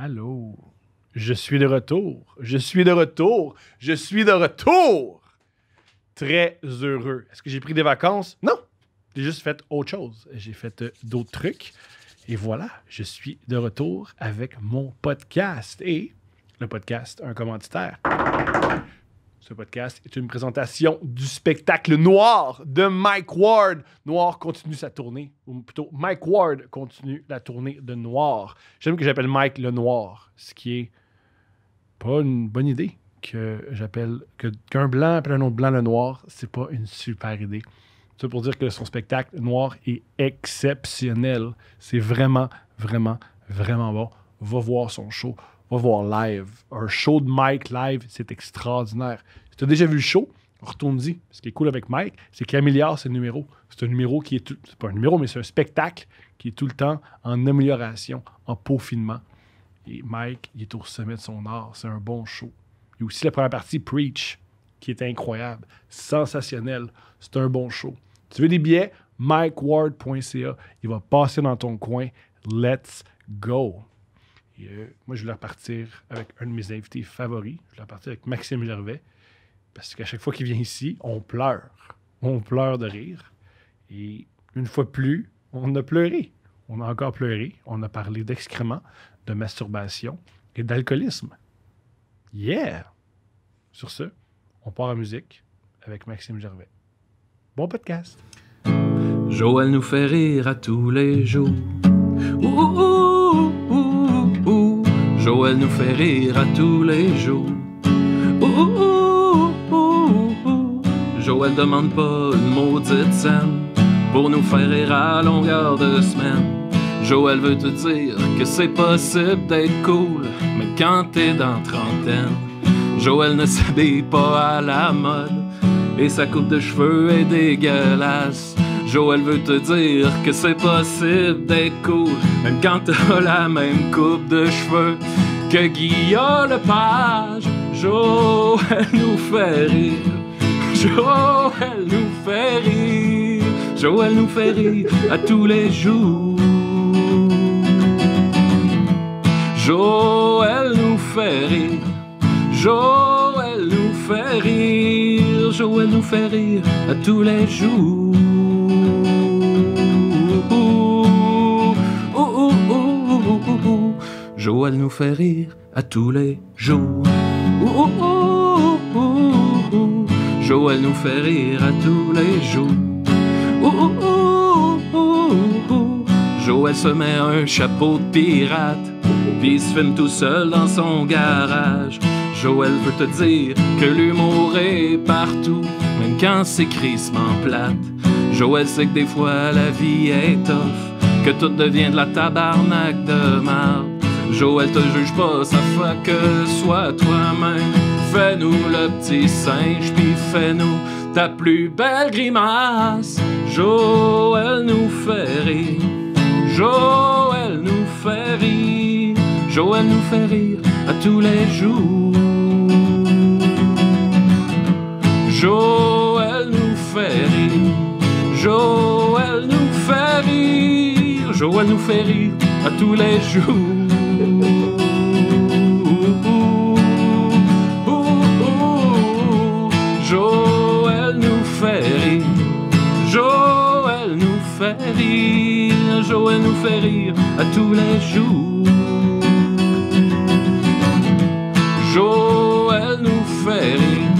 Allô? Je suis de retour. Je suis de retour. Je suis de retour. Très heureux. Est-ce que j'ai pris des vacances? Non. J'ai juste fait autre chose. J'ai fait euh, d'autres trucs. Et voilà, je suis de retour avec mon podcast. Et le podcast, un commanditaire. Ce podcast est une présentation du spectacle Noir de Mike Ward. Noir continue sa tournée, ou plutôt Mike Ward continue la tournée de Noir. J'aime que j'appelle Mike le Noir, ce qui est pas une bonne idée que j'appelle que qu'un blanc appelle un autre blanc le noir, c'est pas une super idée. C'est pour dire que son spectacle noir est exceptionnel. C'est vraiment, vraiment, vraiment bon. Va voir son show va voir live. Un show de Mike live, c'est extraordinaire. Si tu as déjà vu le show, retourne-y. Ce qui est cool avec Mike, c'est qu'il améliore ses numéros. C'est un numéro qui est. Tout... C'est pas un numéro, mais c'est un spectacle qui est tout le temps en amélioration, en peaufinement. Et Mike, il est au sommet de son art. C'est un bon show. Il y a aussi la première partie, Preach, qui est incroyable, Sensationnel. C'est un bon show. Tu veux des billets? MikeWard.ca. Il va passer dans ton coin. Let's go! moi, je voulais repartir avec un de mes invités favoris. Je voulais repartir avec Maxime Gervais. Parce qu'à chaque fois qu'il vient ici, on pleure. On pleure de rire. Et une fois plus, on a pleuré. On a encore pleuré. On a parlé d'excréments, de masturbation et d'alcoolisme. Yeah! Sur ce, on part en musique avec Maxime Gervais. Bon podcast! Joël nous fait rire à tous les jours. ouh. Joël nous fait rire à tous les jours. Joël demande pas une maudite scène pour nous faire rire à longueur de semaine. Joël veut te dire que c'est possible d'être cool, mais quand t'es dans trentaine, Joël ne s'habille pas à la mode et sa coupe de cheveux est dégueulasse. Joël veut te dire que c'est possible d'être cool, même quand t'as la même coupe de cheveux que Guillaume Lepage. Joël nous fait rire. Joël nous fait rire. Joël nous fait rire à tous les jours. Joël nous fait rire. Joël nous fait rire. Joël nous fait rire à tous les jours. elle nous fait rire à tous les jours. Joël nous fait rire à tous les jours. Joël se met un chapeau de pirate, puis se filme tout seul dans son garage. Joël veut te dire que l'humour est partout, même quand c'est crissement plate. Joël sait que des fois la vie est tough, que tout devient de la tabarnak de marde. Joël te juge pas, ça fait que sois toi-même. Fais-nous le petit singe, puis fais-nous ta plus belle grimace. Joël nous fait rire. Joël nous fait rire. Joël nous fait rire à tous les jours. Joël nous fait rire. Joël nous fait rire. Joël nous fait rire à tous les jours. rire, Joël nous fait rire à tous les jours. Joël nous fait rire,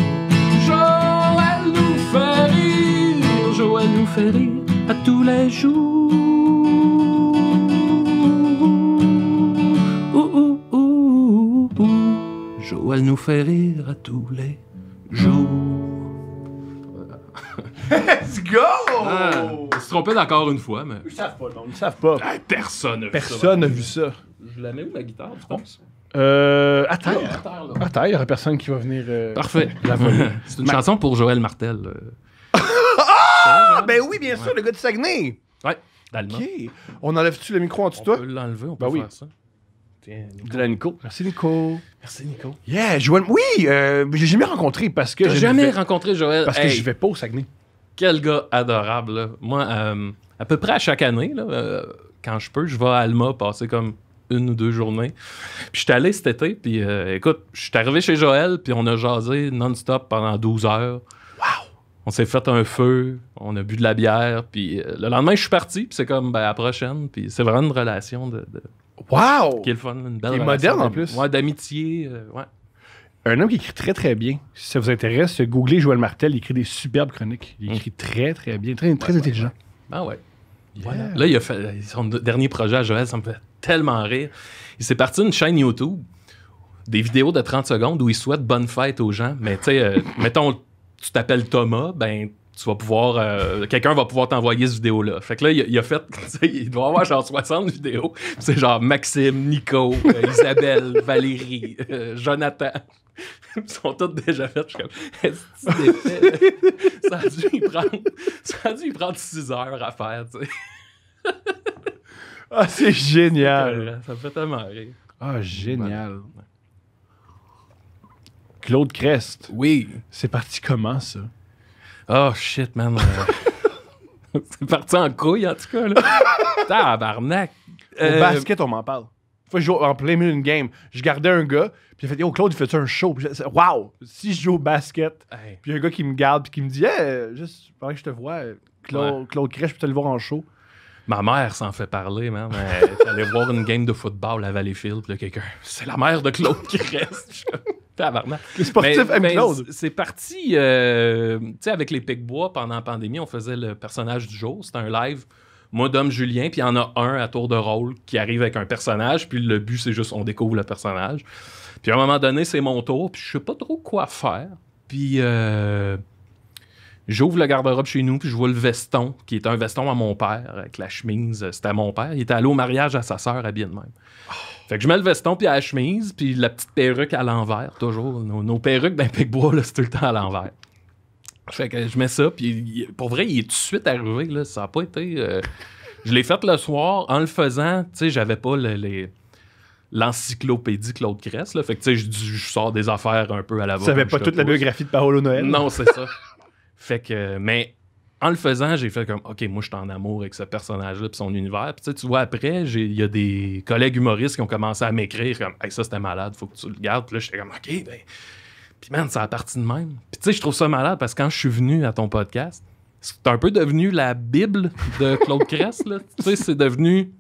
Joël nous fait rire, Joël nous fait rire à tous les jours. Joël nous fait rire à tous les jours. Let's go! se ah, tromper encore une fois, mais. Ils savent pas, non. Ils savent pas. personne n'a personne vu ça. Personne n'a vu ça. Je la mets où, ma guitare, tu penses? Euh, à terre. Ah, à terre, il n'y aura personne qui va venir. Euh, Parfait. C'est une chanson pour Joël Martel. Euh. ah! Hein? Ben oui, bien sûr, le gars de Saguenay. Ouais, d'Allemagne. On enlève-tu le micro en dessous de toi? On peut l'enlever, on peut ben faire oui. ça. Nico. De la Nico. Merci Nico. Merci Nico. Yeah, Joël. Oui, euh, j'ai jamais rencontré parce que. J'ai jamais rencontré Joël. Parce que je vais pas au Saguenay quel gars adorable. Moi, euh, à peu près à chaque année, euh, quand je peux, je vais à Alma passer comme une ou deux journées. Puis je suis allé cet été, puis euh, écoute, je suis arrivé chez Joël, puis on a jasé non-stop pendant 12 heures. Wow! On s'est fait un feu, on a bu de la bière, puis le lendemain, je suis parti, puis c'est comme, ben, à la prochaine, puis c'est vraiment une relation de... de... Wow! Qui fun, une belle moderne en plus. Ouais, d'amitié, ouais. Un homme qui écrit très, très bien. Si ça vous intéresse, googlez Joël Martel. Il écrit des superbes chroniques. Il hum. écrit très, très bien. Très, intelligent. Ah ouais. Là, il a fait son dernier projet à Joël, ça me fait tellement rire. Il s'est parti d'une chaîne YouTube, des vidéos de 30 secondes où il souhaite bonne fête aux gens. Mais tu sais, euh, mettons, tu t'appelles Thomas, ben tu vas pouvoir. Euh, quelqu'un va pouvoir t'envoyer cette vidéo-là. Fait que là, il, a fait. Il doit avoir genre 60 vidéos. C'est genre Maxime, Nico, euh, Isabelle, Valérie, euh, Jonathan. Ils sont tous déjà faites. Je suis comme, ça a dû prendre, ça a dû y prendre 6 heures à faire, tu sais. Ah, c'est génial! Ça me fait tellement rire. Ah, génial. Claude Crest. Oui. C'est parti comment, ça? Oh shit, man. Euh, c'est parti en couille, en tout cas. Là. Tabarnak. Euh... Au basket, on m'en parle. Faut jouer en plein milieu d'une game. Je gardais un gars, puis il fait Yo, Claude, il fait un show. Waouh, si je joue au basket, puis y a un gars qui me garde, puis qui me dit Hey, juste fallait que je te vois, euh, Claude, Claude Crèche, je peux te le voir en show. Ma mère s'en fait parler, man. Elle allée voir une game de football à Valleyfield, puis quelqu'un C'est la mère de Claude qui les C'est parti, euh, tu sais, avec les Pique-Bois, pendant la pandémie, on faisait le personnage du jour. C'était un live moi, Dom Julien, puis il y en a un à tour de rôle qui arrive avec un personnage, puis le but, c'est juste on découvre le personnage. Puis à un moment donné, c'est mon tour, puis je sais pas trop quoi faire. Puis euh, J'ouvre le garde-robe chez nous, puis je vois le veston, qui est un veston à mon père, avec la chemise, euh, c'était à mon père. Il était allé au mariage à sa sœur, bien de même. Fait que je mets le veston, puis la chemise, puis la petite perruque à l'envers, toujours. Nos, perruques d'un bois, c'est tout le temps à l'envers. Fait que je mets ça, puis pour vrai, il est tout de suite arrivé, Ça n'a pas été. Euh, je l'ai fait le soir, en le faisant, tu sais, j'avais pas les l'encyclopédie Claude Cress. Fait que, tu sais, je, sors des affaires un peu à la Tu n'avais pas toute la biographie de Paolo Noël? Non, c'est ça. Fait que, mais en le faisant, j'ai fait comme, OK, moi, je suis en amour avec ce personnage-là, puis son univers. Puis tu vois, après, il y a des collègues humoristes qui ont commencé à m'écrire comme, hey, ça, c'était malade, faut que tu le gardes. Puis là, j'étais comme, OK, ben. Puis man, ça a parti de même. Puis tu sais, je trouve ça malade parce que quand je suis venu à ton podcast, c'est un peu devenu la Bible de Claude Cress, là. Tu sais, c'est devenu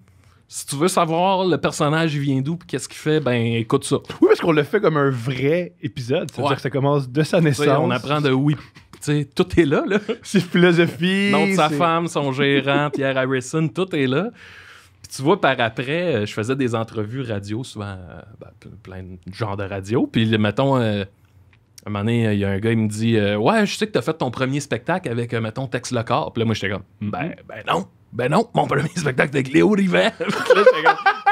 si tu veux savoir le personnage il vient d'où puis qu'est-ce qu'il fait, ben écoute ça. Oui, parce qu'on le fait comme un vrai épisode, c'est-à-dire que ça commence de sa naissance. on apprend de oui tout est là, là. C'est philosophie. Nom de sa femme, son gérant, Pierre Harrison, tout est là. Puis tu vois, par après, euh, je faisais des entrevues radio, souvent, euh, ben, plein de genres de radio. Puis, mettons, euh, un moment donné, il y a un gars, il me dit Ouais, je sais que t'as fait ton premier spectacle avec, mettons, Tex Le Corps. Puis là, moi, j'étais comme Ben, ben non, ben non, mon premier spectacle avec Léo Rivet.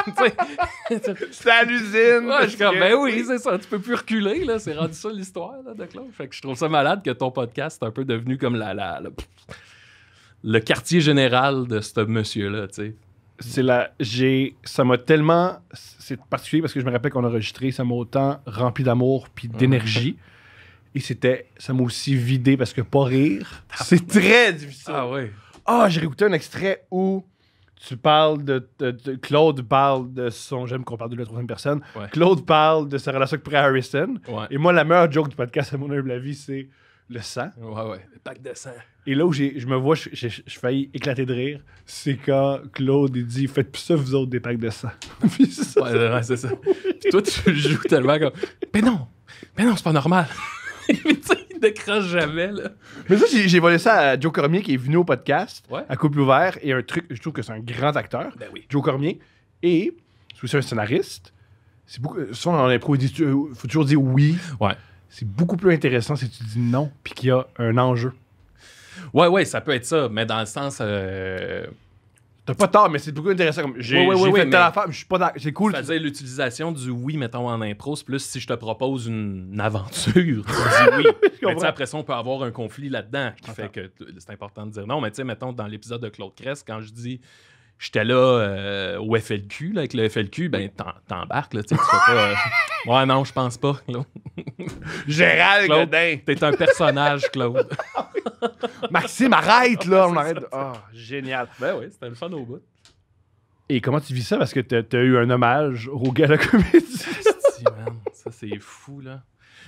c'est à l'usine. Ouais, ben oui, c'est ça. Tu peux plus reculer, là. C'est rendu ça l'histoire, là, de Claude. je trouve ça malade que ton podcast est un peu devenu comme la, le quartier général de ce monsieur-là, tu sais. C'est la. J'ai. Ça m'a tellement. C'est particulier parce que je me rappelle qu'on a enregistré, ça m'a autant rempli d'amour puis d'énergie. Et c'était. Ça m'a aussi vidé parce que pas rire, c'est très difficile. Ah oui. Ah, j'ai réécouté un extrait où tu parles de, de, Claude parle de son j'aime qu'on parle de la troisième personne. Claude parle de sa relation avec Pré Harrison. Et moi, la meilleure joke du podcast, à mon humble avis, c'est le sang. Ouais, ouais. Le pack de sang. Et là où je me vois, je faillis éclater de rire, c'est quand Claude dit Faites plus ça, vous autres, des packs de sang. Puis ça, ouais, c'est ça. toi, tu joues tellement comme Mais non, mais non, c'est pas normal. ne décroche jamais, là. Mais ça, j'ai volé ça à Joe Cormier qui est venu au podcast, à Coupe Ouvert, et un truc, je trouve que c'est un grand acteur, ben oui. Joe Cormier. Et, c'est un scénariste, c'est beaucoup. Souvent, en impro, il euh, faut toujours dire oui. Ouais. C'est beaucoup plus intéressant si tu dis non, puis qu'il y a un enjeu. Ouais, ouais, ça peut être ça, mais dans le sens. Euh, T'as pas tort, mais c'est beaucoup intéressant. Comme, j'ai oui, oui, oui, fait la femme. je suis pas d'accord. C'est cool. C'est-à-dire l'utilisation du oui, mettons, en impro, c'est plus si je te propose une, aventure, tu dis oui. mais après ça, on peut avoir un conflit là-dedans qui fait que c'est important de dire non. Mais tu sais, mettons, dans l'épisode de Claude Crest, quand je dis j'étais là euh, au FLQ, là, avec le FLQ, ben t'embarques, là, tu fais pas... Euh, ouais, non, je pense pas, Claude. Gérald Claude, T'es un personnage, Claude. Maxime, arrête, là, on arrête. Ah, oh, génial. Ben oui, c'était le fun au bout. Et comment tu vis ça? Parce que t'as eu un hommage au gala comédie. ça c'est fou, là.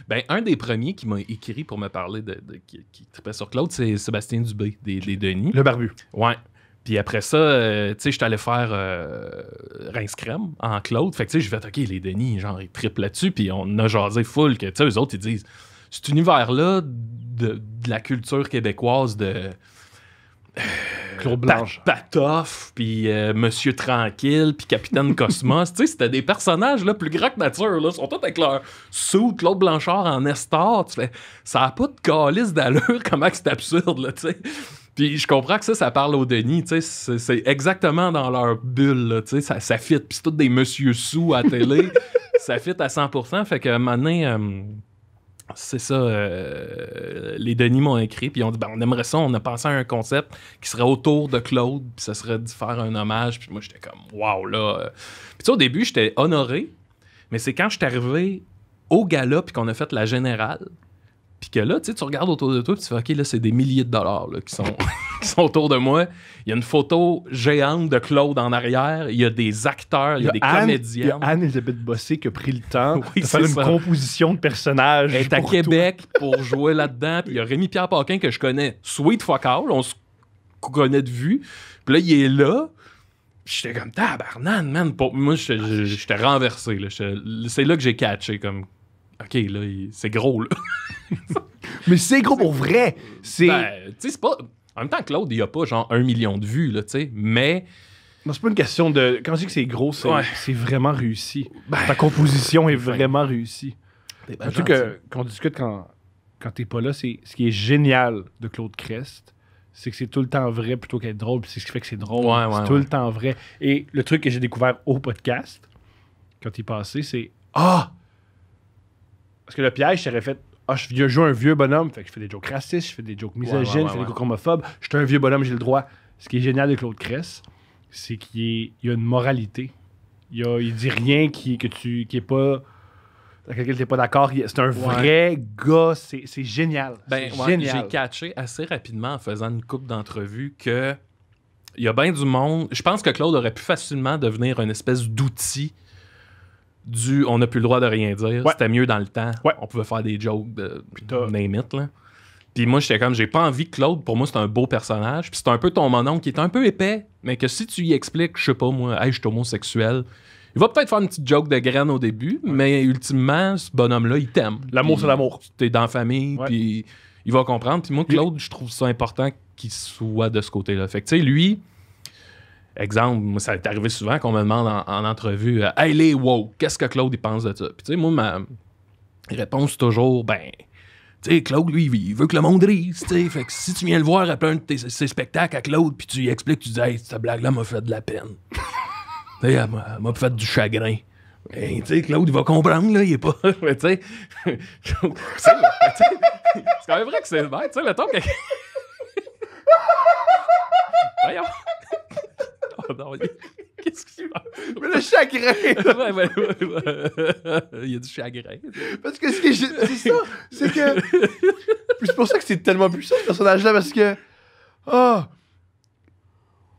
Ben, un des premiers qui m'a écrit pour me parler de, qui, tripait sur Claude, c'est Sébastien Dubé, des Denis. Le barbu. Ouais. Puis après ça, euh, tu sais, je allé faire euh, rince crème en Claude. Fait que tu sais, je vais OK, les Denis, genre, ils triplent là-dessus. Puis on a jasé full que, tu sais, eux autres, ils disent cet univers-là de, la culture québécoise de. Euh, Claude Blanche. Patoff, puis Monsieur Tranquille, puis Capitaine Cosmos. tu sais, c'était des personnages là, plus grands que nature. Ils sont tous avec leur sous Claude Blanchard en Estor. Tu fais, ça n'a pas de calice d'allure, comment c'est absurde, là, tu sais. Puis je comprends que ça, ça parle aux Denis, tu sais, c'est exactement dans leur bulle, tu sais, ça, fit. Puis c'est tous des monsieur sous à télé, ça fit à 100%, fait que maintenant... Euh, c'est ça. Euh, les Denis m'ont écrit, puis ont dit ben, on aimerait ça, on a pensé à un concept qui serait autour de Claude, puis ça serait de faire un hommage. Puis moi, j'étais comme waouh là. Puis au début, j'étais honoré, mais c'est quand je suis arrivé au galop, puis qu'on a fait la générale, puis que là, tu sais, tu regardes autour de toi, puis tu fais, OK, là, c'est des milliers de dollars qui, sont, sont autour de moi. Il y a une photo géante de Claude en arrière. Il y a des acteurs, il y a, des comédiens. Il y a Anne-Elisabeth Bossé qui a pris le temps oui, de faire une composition de personnages. Elle est à Québec pour jouer là-dedans. Puis il y a Rémi-Pierre Paquin que je connais, sweet fuck out. On se connaît de vue. Puis là, il est là. J'étais comme tabarnan, man. Moi, j'étais renversé. C'est là que j'ai catché. Comme OK, là, c'est gros, là. mais c'est gros pour vrai. C'est. Ben, tu sais, c'est pas. En même temps, Claude, il a pas genre un million de vues, là, tu sais. Mais. Non, c'est pas une question de. Quand je dis que c'est gros, c'est vraiment réussi. Ben, Ta composition est ben. vraiment réussie. réussie. Ben que, qu'on on discute quand, quand t'es pas là, c'est ce qui est génial de Claude Crest, c'est que c'est tout le temps vrai plutôt qu'être drôle, c'est ce qui fait que c'est drôle. c'est tout le temps vrai. Et le truc que j'ai découvert au podcast, quand il passé, c'est Ah! Parce que le piège serait fait ah, je joue un vieux bonhomme, fait que je fais des jokes racistes, je fais des jokes misogynes, je fais des jokes homophobes. Je suis un vieux bonhomme, j'ai le droit. Ce qui est génial de Claude Cress, c'est qu'il y, a une moralité. Il, dit rien qui, que tu, qui est pas. Avec lequel tu n'es pas d'accord. C'est un vrai gars. C'est génial. Ben, J'ai catché assez rapidement en faisant une coupe d'entrevue que. Il y a bien du monde. Je pense que Claude aurait pu facilement devenir un espèce d'outil du on n'a plus le droit de rien dire. C'était mieux dans le temps. On pouvait faire des jokes de name it, là. Puis moi, j'étais comme, j'ai pas envie que Claude, pour moi, c'est un beau personnage. Puis c'est un peu ton mononcle qui est un peu épais, mais que si tu lui expliques, je sais pas, moi, hey, je suis homosexuel, il va peut-être faire une petite joke de graine au début, mais ultimement, ce bonhomme-là, il t'aime. L'amour, c'est l'amour. T'es dans la famille, puis il va comprendre. Puis moi, Claude, je trouve ça important qu'il soit de ce côté-là. Fait que, tu sais, lui, Exemple, moi, ça est arrivé souvent qu'on me demande en, entrevue euh, Hey les wow, qu'est-ce que Claude il pense de ça? Puis tu sais, moi, ma réponse toujours, ben. Tu sais, Claude, lui, il veut que le monde rise, tu sais. Fait que si tu viens le voir après un de tes, ses spectacles à Claude, puis tu lui expliques, tu dis, hey, cette blague-là m'a fait de la peine. tu sais, elle m'a fait du chagrin. Ben, tu sais, Claude, il va comprendre, là, il est pas. tu sais, c'est quand même vrai que c'est bête, tu sais, ton, que. Voyons. Qu'est-ce que tu passe? Mais le chagrin! Il y a du chagrin. Parce que c'est ça, c'est que. c'est pour ça que c'est tellement puissant ce personnage-là, parce que. Oh!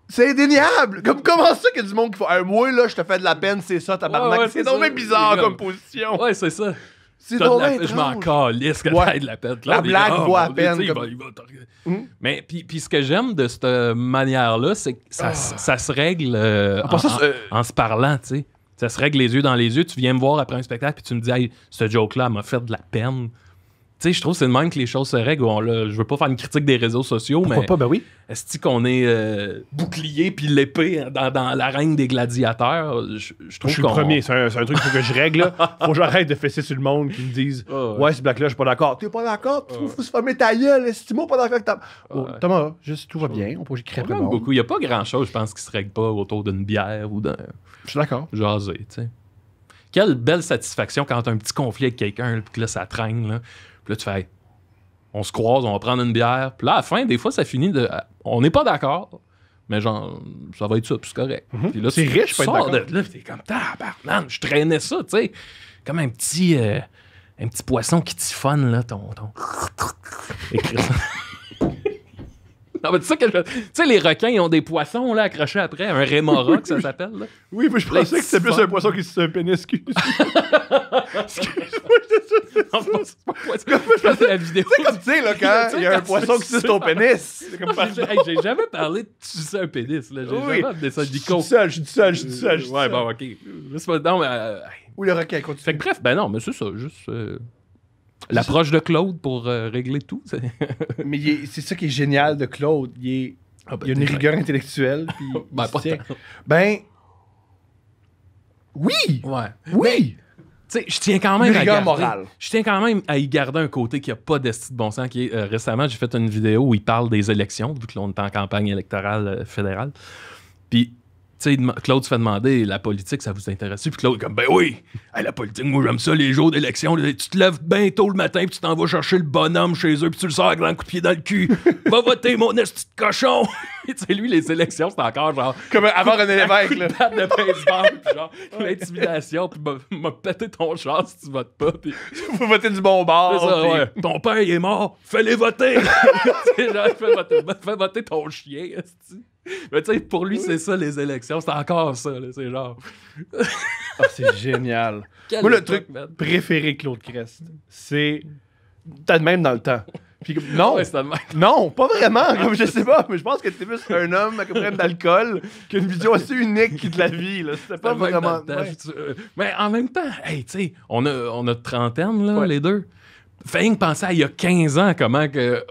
C'est indéniable! Comme comment ça qu'il y a du monde qui fait un mois, là, je te fais de la peine, c'est ça, tabarnak. Ouais, ouais, c'est donc bizarre comme position. Ouais, c'est ça. C'est Je m'en calisse que de la peine. La blague voit oh, à peine. Hum. Mais puis, puis, ce que j'aime de cette manière-là, c'est que ça, ah. ça, se règle euh, en, se parlant, tu sais. Ça se règle les yeux dans les yeux. Tu viens me voir après un spectacle puis tu me dis, ce joke-là m'a fait de la peine sais, je trouve que c'est de même que les choses se règlent. là, je veux pas faire une critique des réseaux sociaux, mais. Ben est-ce qu'on est, euh, bouclier puis l'épée dans, dans l'arène des gladiateurs? Je, Je suis le premier, c'est un, truc faut que je règle. Faut que j'arrête de fesser sur le monde qui me disent Ouais, c'est ce black-là, je suis pas d'accord. T'es pas d'accord? Tu se fermer ta gueule, Estime-moi pas d'accord avec ta. Thomas, juste tout va bien, on peut créer beaucoup. Il y a pas grand-chose, je pense, qui se règle pas autour d'une bière ou d'un. Je suis d'accord. Jaser, tu sais. Quelle belle satisfaction quand as un petit conflit avec quelqu'un, puis que là, ça traîne, puis là, tu fais, on se croise, on va prendre une bière. Puis là, à la fin, des fois, ça finit de. On n'est pas d'accord, mais genre, ça va être ça, puis c'est correct. Mhm. Puis là, c'est riche, tu sors de là, t'es comme, tabarnan, je traînais ça, tu sais. Comme un petit. Euh, un petit poisson qui tiffonne, là, ton. ton... Non, mais tu sais que tu sais les requins ils ont des poissons là accrochés après un rémora que ça s'appelle. Là. Oui, mais je pensais que c'était plus un poisson qui se un pénis. Excuse-moi, je C'est la vidéo. C'est comme tu sais là quand il y a un poisson qui suce ton pénis. J'ai jamais parlé de sais un pénis là, j'ai jamais parlé ça du Je dis ça, je dis ça, je dis ça. Ouais, bon OK. non mais euh, Ou le requin continue. Fait que bref, ben non, mais c'est ça, juste euh, L'approche de Claude pour euh, régler tout. Mais c'est ça qui est génial de Claude. Il, ah, ben, y a une rigueur intellectuelle. Puis ben, ben, oui! Ouais. Oui! Ben, je tiens quand même une à morale. Je tiens quand même à y garder un côté qui a pas de bon sens. Qui est, euh, récemment, j'ai fait une vidéo où il parle des élections, vu que l'on est en campagne électorale euh, fédérale. Puis sais, Claude se fait demander la politique, ça vous intéresse Puis Claude, comme, ben oui, la politique, moi j'aime ça, les jours d'élection, tu te lèves bien tôt le matin, puis tu t'en vas chercher le bonhomme chez eux, puis tu le sors à grand coup de pied dans le cul. Va voter, mon de cochon Tu sais, lui, les élections, c'est encore genre. Comme avoir un Lévesque, là. de baseball, puis genre, l'intimidation, puis m'a pété ton char si tu votes pas. Puis... Faut voter du bon bord. Ton père, il est mort, fais-les voter fais voter, fais voter ton chien, Mais tu sais, pour lui, c'est ça les élections. C'est encore ça. C'est genre. Ah, c'est génial. Moi, le truc, préféré Claude Crest, c'est. T'as de même dans le temps. Puis, non, non, pas vraiment. Comme je sais pas, mais je pense que t'es plus un homme à comprendre d'alcool qui a une vision assez unique de la vie. C'était pas vraiment. Mais en même temps, hey, tu sais, on a, on a trentaine, là, les deux. penser à il y a 15 ans comment que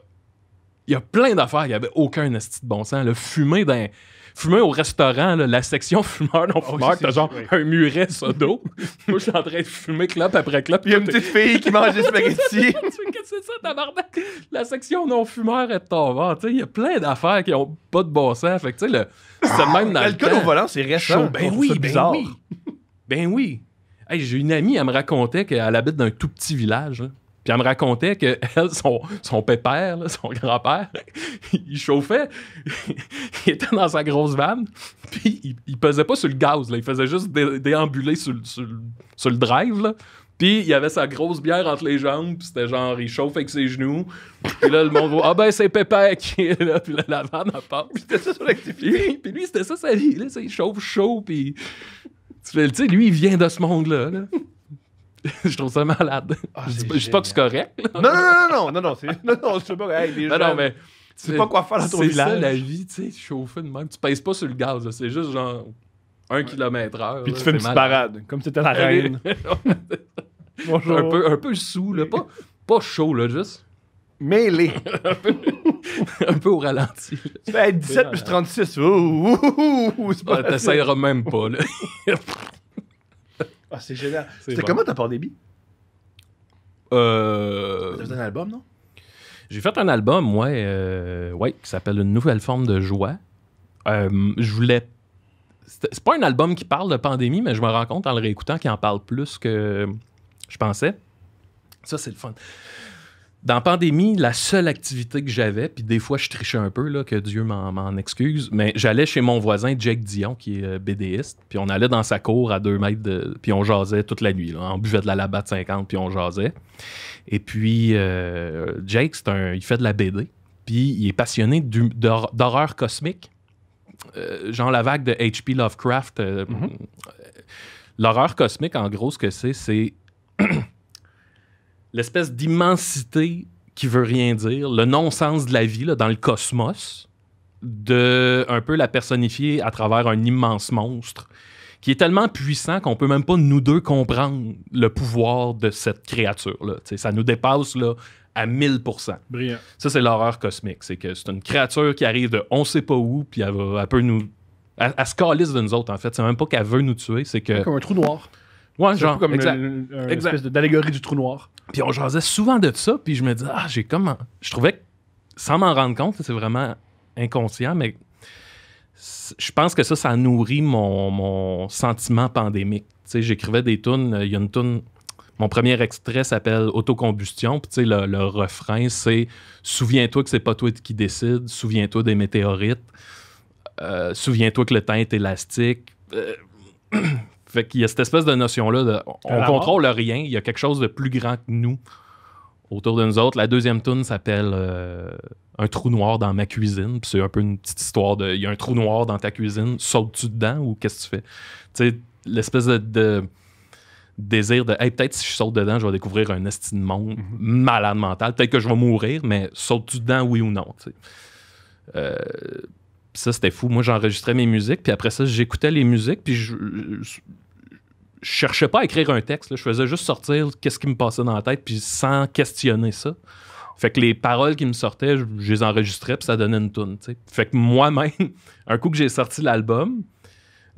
il y a plein d'affaires, il n'y avait aucun esti de bon sens. Le fumer d'un fumer au restaurant, la section fumeur, non oh, fumeur, t'as genre un muret sodo. Moi, je suis en train de fumer clope après clope. Il y a une petite fille qui mange des spaghettis. Qu'est-ce que c'est ça, tabarnak? La section non fumeur est tombée. Tu sais, il y a plein d'affaires qui ont pas de bon sens. Fait que, tu sais, le... c'est même dans L'alcool au volant, c'est récent. Ben, ben oui, ben oui, ben oui. j'ai une amie, elle me racontait qu'elle habite dans un tout petit village. Puis elle me racontait que elle, son, son pépère, son grand-père, il chauffait, il était dans sa grosse vanne, puis il, pesait pas sur le gaz, il faisait juste déambuler sur, sur, le drive, Puis il avait sa grosse bière entre les jambes, puis c'était genre, il chauffe avec ses genoux. Puis là, le monde ah ben c'est Pépère qui est là, puis là, la vanne, elle part. Puis c'était ça Puis lui, c'était ça sa vie, là, il chauffe chaud, puis. Tu sais, lui, il vient de ce monde-là. là je trouve ça malade. Ah, je, dis pas, je pas que c'est correct. Non, Non, non, non, non, non, non, non, non, je sais pas. non, non, mais. Tu sais pas quoi faire dans ton village. C'est ça la vie, tu sais, chauffer de même. Tu pèses pas sur le gaz, c'est juste genre 1 km heure. Puis tu fais une petite parade, comme si t'étais la reine. Bonjour. Un peu, un peu sous, pas, pas chaud, là, juste. Mêlé. un, peu, un peu au ralenti. 17 plus 36. Ouh, ouh, ouh, ouh, T'essayeras même pas, là. Ah, c'est génial. C'était comment ta pandémie? Euh... T'as fait un album, non? J'ai fait un album, ouais, euh, ouais qui s'appelle Une nouvelle forme de joie. Euh, je voulais. C'est pas un album qui parle de pandémie, mais je me rends compte en le réécoutant qu'il en parle plus que je pensais. Ça, c'est le fun dans la pandémie, la seule activité que j'avais, puis des fois je trichais un peu, là, que Dieu m'en excuse, mais j'allais chez mon voisin Jake Dion, qui est euh, BDiste, puis on allait dans sa cour à deux mètres, de, puis on jasait toute la nuit. Là. On buvait de la labat 50, puis on jasait. Et puis, euh, Jake, un, il fait de la BD, puis il est passionné d'horreur cosmique, euh, genre la vague de H.P. Lovecraft. Euh, mm-hmm. euh, l'horreur cosmique, en gros, ce que c'est, c'est. l'espèce d'immensité qui veut rien dire, le non-sens de la vie dans le cosmos, de un peu la personnifier à travers un immense monstre qui est tellement puissant qu'on peut même pas nous deux comprendre le pouvoir de cette créature là. ça nous dépasse là à 1000%. Ça c'est l'horreur cosmique, c'est que c'est une créature qui arrive de on sait pas où puis elle, nous elle, se calisse de nous autres en fait, c'est même pas qu'elle veut nous tuer, c'est que comme un trou noir. Ouais, genre. comme exact. d'allégorie du trou noir. Puis on jasait souvent de ça, puis je me disais, ah, j'ai comment. Je trouvais que, sans m'en rendre compte, c'est vraiment inconscient, mais je pense que ça, ça nourrit mon, sentiment pandémique. Tu sais, j'écrivais des tunes. Il y a une tune. Mon premier extrait s'appelle Autocombustion. Puis, tu sais, le, refrain, c'est Souviens-toi que c'est pas toi qui décide. Souviens-toi des météorites. Euh, souviens-toi que le temps est élastique. Euh, Fait qu'il y a cette espèce de notion-là de on contrôle rien, il y a quelque chose de plus grand que nous autour de nous autres. La deuxième tune s'appelle euh, Un trou noir dans ma cuisine. c'est un peu une petite histoire de il y a un trou noir dans ta cuisine, sautes-tu dedans ou qu'est-ce que tu fais? Tu sais, l'espèce de, désir de peut-être si je saute dedans, je vais découvrir un estime de monde mm-hmm. malade mental. Peut-être que je vais mourir, mais sautes-tu dedans, oui ou non? Euh, ça, c'était fou. Moi, j'enregistrais mes musiques, puis après ça, j'écoutais les musiques, puis je, cherchais pas à écrire un texte. Je faisais juste sortir ce qui me passait dans la tête, puis sans questionner ça. Fait que les paroles qui me sortaient, je, les enregistrais, puis ça donnait une tune. Fait que moi-même, un coup que j'ai sorti l'album,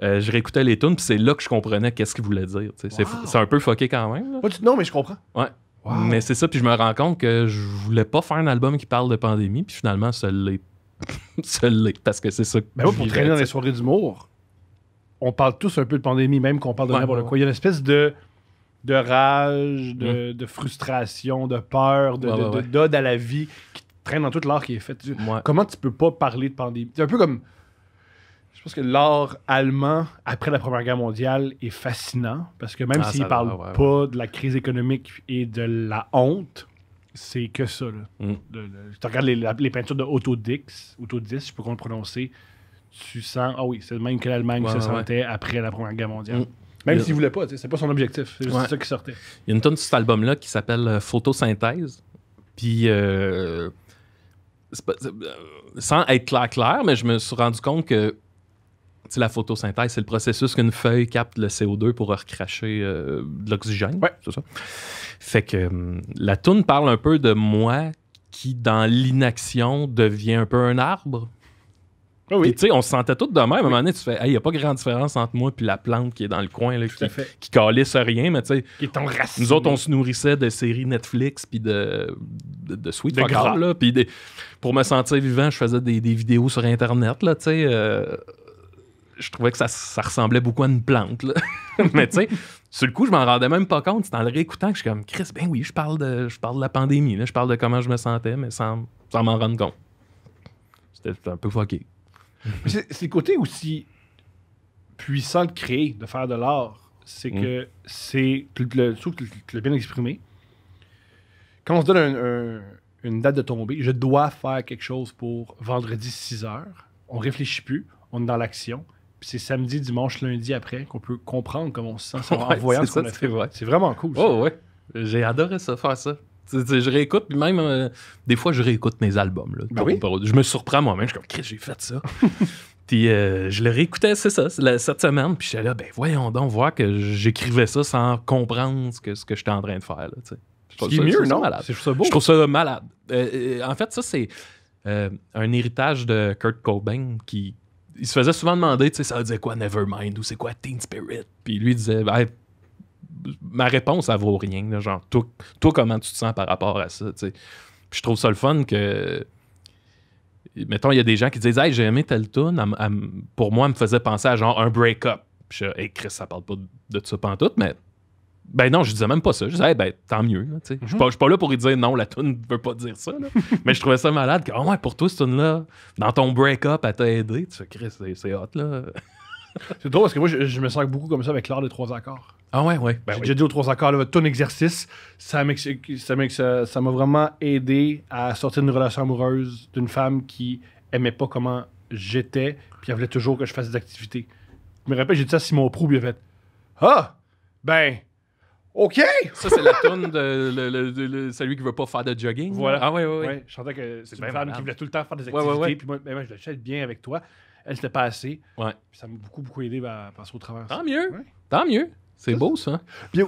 euh, je réécoutais les tunes, puis c'est là que je comprenais qu'est-ce qu'il voulait dire. C'est un peu fucké quand même. Non, mais je comprends. Ouais. Mais c'est ça, puis je me rends compte que je voulais pas faire un album qui parle de pandémie, puis finalement, ça l'est parce que c'est ça. Mais ben pour traîner dans les soirées d'humour, on parle tous un peu de pandémie, même qu'on parle de n'importe quoi. Il y a une espèce de, de rage, de, frustration, de peur, d'ode à la vie qui traîne dans tout l'art qui est fait Comment tu peux pas parler de pandémie? C'est un peu comme. Je pense que l'art allemand, après la Première Guerre mondiale, est fascinant parce que même s'il ne parle pas de la crise économique et de la honte, c'est que ça. Là. Mm. tu regardes les, peintures de Autodix, Dix je pas comment le prononcer, tu sens, ah oui, c'est le même que l'Allemagne ouais, se sentait après la Première Guerre mondiale. Mm. Même s'il voulait pas, c'est pas son objectif, c'est juste ça qui sortait. Il y a une tonne de cet album-là qui s'appelle euh, Photosynthèse. Puis, euh, pas, euh, sans être clair, clair, mais je me suis rendu compte que la photosynthèse, c'est le processus qu'une feuille capte le CO2 pour recracher euh, de l'oxygène. Ouais. C'est ça. Fait que hum, la toune parle un peu de moi qui, dans l'inaction, devient un peu un arbre. Ah oui, oui. tu sais, on se sentait tous de même. À un moment donné, tu fais, il n'y a pas grande différence entre moi et la plante qui est dans le coin, là, qui, qui calisse rien, mais tu sais. Qui est Nous autres, on se nourrissait de séries Netflix, puis de, de, de Sweet pour me sentir vivant, je faisais des, des vidéos sur Internet, là, tu sais. Euh, je trouvais que ça, ça, ressemblait beaucoup à une plante. mais tu sais, sur le coup, je m'en rendais même pas compte. C'est en le réécoutant que je suis comme, Chris, ben oui, je parle de, je parle de la pandémie, je parle de comment je me sentais, mais sans, m'en rendre compte. C'était un peu fucké. C'est le côté aussi puissant de créer, de faire de l'art. C'est que mm. c'est. Tu l'as bien exprimé. Quand on se donne une date de tombée, je dois faire quelque chose pour vendredi 6 heures. On réfléchit plus on est dans l'action c'est samedi, dimanche, lundi après qu'on peut comprendre comment on se sent en voyant ce qu'on C'est vraiment cool. Oh ouais, j'ai adoré ça, faire ça. je réécoute, puis même euh, des fois, je réécoute mes albums. Ben je me surprends moi-même, je suis comme, Chris, j'ai fait ça. puis euh, je le réécoutais, c'est ça, cette semaine, puis j'étais là, ben voyons donc, voir que j'écrivais ça sans comprendre ce que, ce que j'étais en train de faire. Là, c'est mieux, non? Je trouve ça beau. Je trouve ça malade. Euh, en fait, ça, c'est. un héritage de Kurt Cobain qui, il se faisait souvent demander, tu sais, ça disait quoi Nevermind ou c'est quoi Teen Spirit. Puis lui disait, ben, ma réponse, ça vaut rien. genre, toi, comment tu te sens par rapport à ça, tu sais. Puis je trouve ça le fun que. Mettons, il y a des gens qui disent, hey, j'ai aimé telle tune. Pour moi, elle me faisait penser à genre un break-up. Puis je, Chris, ça parle pas de, de ça pantoute, mais ben non, je disais même pas ça. Je disais, ben tant mieux. Mhm. Je suis pas, là pour lui dire non, la ne veut pas dire ça. mais je trouvais ça malade. Que, oh ouais, pour toi, cette tune-là, dans ton break-up, elle t'a aidé. Tu sais, c'est hot, là. c'est drôle parce que moi, je, me sens beaucoup comme ça avec l'art des trois accords. Ah ouais, ouais. J'ai ben dit aux trois accords, là, ton exercice, ça m'a ça, m'a vraiment aidé à sortir d'une relation amoureuse d'une femme qui aimait pas comment j'étais, puis elle voulait toujours que je fasse des activités. Je me rappelle, j'ai dit ça si mon prouve fait Ah, ben, OK! Ça, c'est la tune de celui qui veut pas faire de jogging. Voilà. Ah, ouais, oui, je sentais que c'est une femme qui voulait tout le temps faire des activités. puis moi, ben, moi je l'achète bien avec toi. Elle, s'était pas assez. Ouais. Puis ça m'a beaucoup, beaucoup aidé à, passer au travers. Tant mieux! Tant mieux! C'est beau, ça. Puis,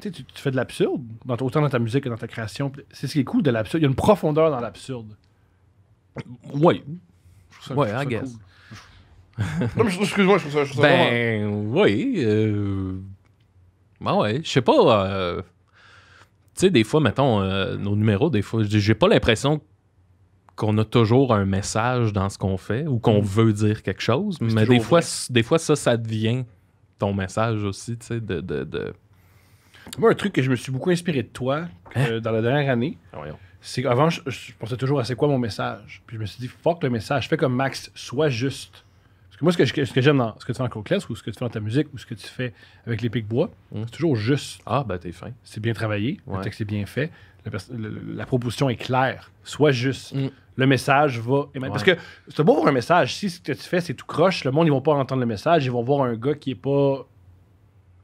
tu, fais de l'absurde, autant dans ta musique que dans ta création. C'est ce qui est cool de l'absurde. Il y a une profondeur dans l'absurde. Oui. Oui, I guess. Cool. Excuse-moi, je trouve ça. Je ça ben, oui. Euh, ben ouais, je sais pas. Euh, tu sais, des fois, mettons, euh, nos numéros, des fois, j'ai pas l'impression qu'on a toujours un message dans ce qu'on fait ou qu'on mm. veut dire quelque chose. Mais des fois, des fois, ça, ça devient ton message aussi, tu sais, de, de, de... Moi, un truc que je me suis beaucoup inspiré de toi hein? euh, dans la dernière année, c'est qu'avant, je, je, pensais toujours à c'est quoi mon message. Puis je me suis dit, fuck le message, fais comme Max, sois juste moi, ce que, j'aime dans ce que tu fais en co-class ou ce que tu fais dans ta musique ou ce que tu fais avec les pics bois, hmm. c'est toujours juste. Ah, ben, t'es fin. C'est bien travaillé, le texte est bien fait, la proposition est claire, Soit juste. Hmm. Le message va. Parce que c'est beau voir un message. Si ce que tu fais, c'est tout croche, le monde, ils vont pas entendre le message, ils vont voir un gars qui est pas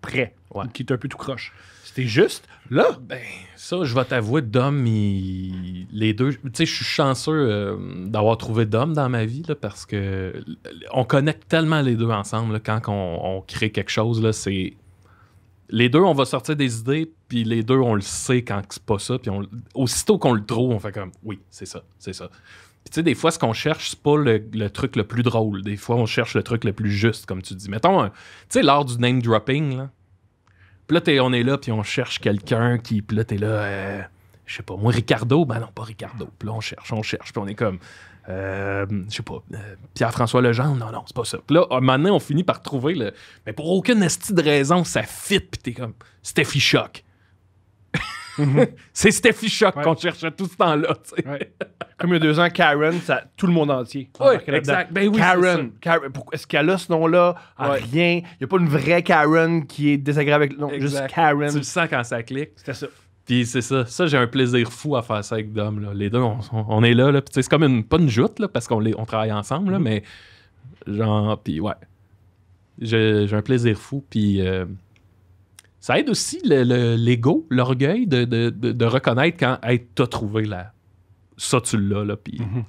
prêt, qui est un peu tout croche. C'est juste. Là, ben, ça, je vais t'avouer, Dom, il... les deux. Tu sais, je suis chanceux euh, d'avoir trouvé Dom dans ma vie, là, parce que on connecte tellement les deux ensemble quand on, crée quelque chose. Là, c'est les deux, on va sortir des idées, puis les deux, on le sait quand c'est pas ça, puis aussitôt qu'on le trouve, on fait comme oui, c'est ça, c'est ça. Puis tu sais, des fois, ce qu'on cherche, c'est pas le, le, truc le plus drôle. Des fois, on cherche le truc le plus juste, comme tu dis. Mettons, tu sais, l'art du name dropping, là. Puis là, on est là, puis on cherche quelqu'un qui. Puis là, t'es là, euh, je sais pas, moi, Ricardo. Ben non, pas Ricardo. Puis là, on cherche, on cherche. Puis on est comme, euh, je sais pas, euh, Pierre-François Legendre, Non, non, c'est pas ça. Puis là, maintenant, on finit par trouver le. Mais pour aucune esti de raison, ça fit. Puis t'es comme, Steffi Choc. c'est Steffi Choc qu'on cherchait tout ce temps-là. Comme il y a deux ans, Karen, tout le monde entier. Oui, exact. Ben Karen, Karen est-ce qu'elle a ce nom-là ah, Rien. Il n'y a pas une vraie Karen qui est désagréable avec. Non, nom. juste Karen. Tu le sens quand ça clique. C'était ça. Puis c'est ça. Ça, j'ai un plaisir fou à faire ça avec Dom. Les deux, on, est là. c'est comme une. Pas une joute, parce qu'on travaille ensemble, mhm. mais genre. Puis ouais. J'ai, un plaisir fou. Puis. Euh, ça aide aussi l'ego, l'orgueil de, reconnaître quand être t'as trouvé là. Ça, tu l'as, là, puis mhm.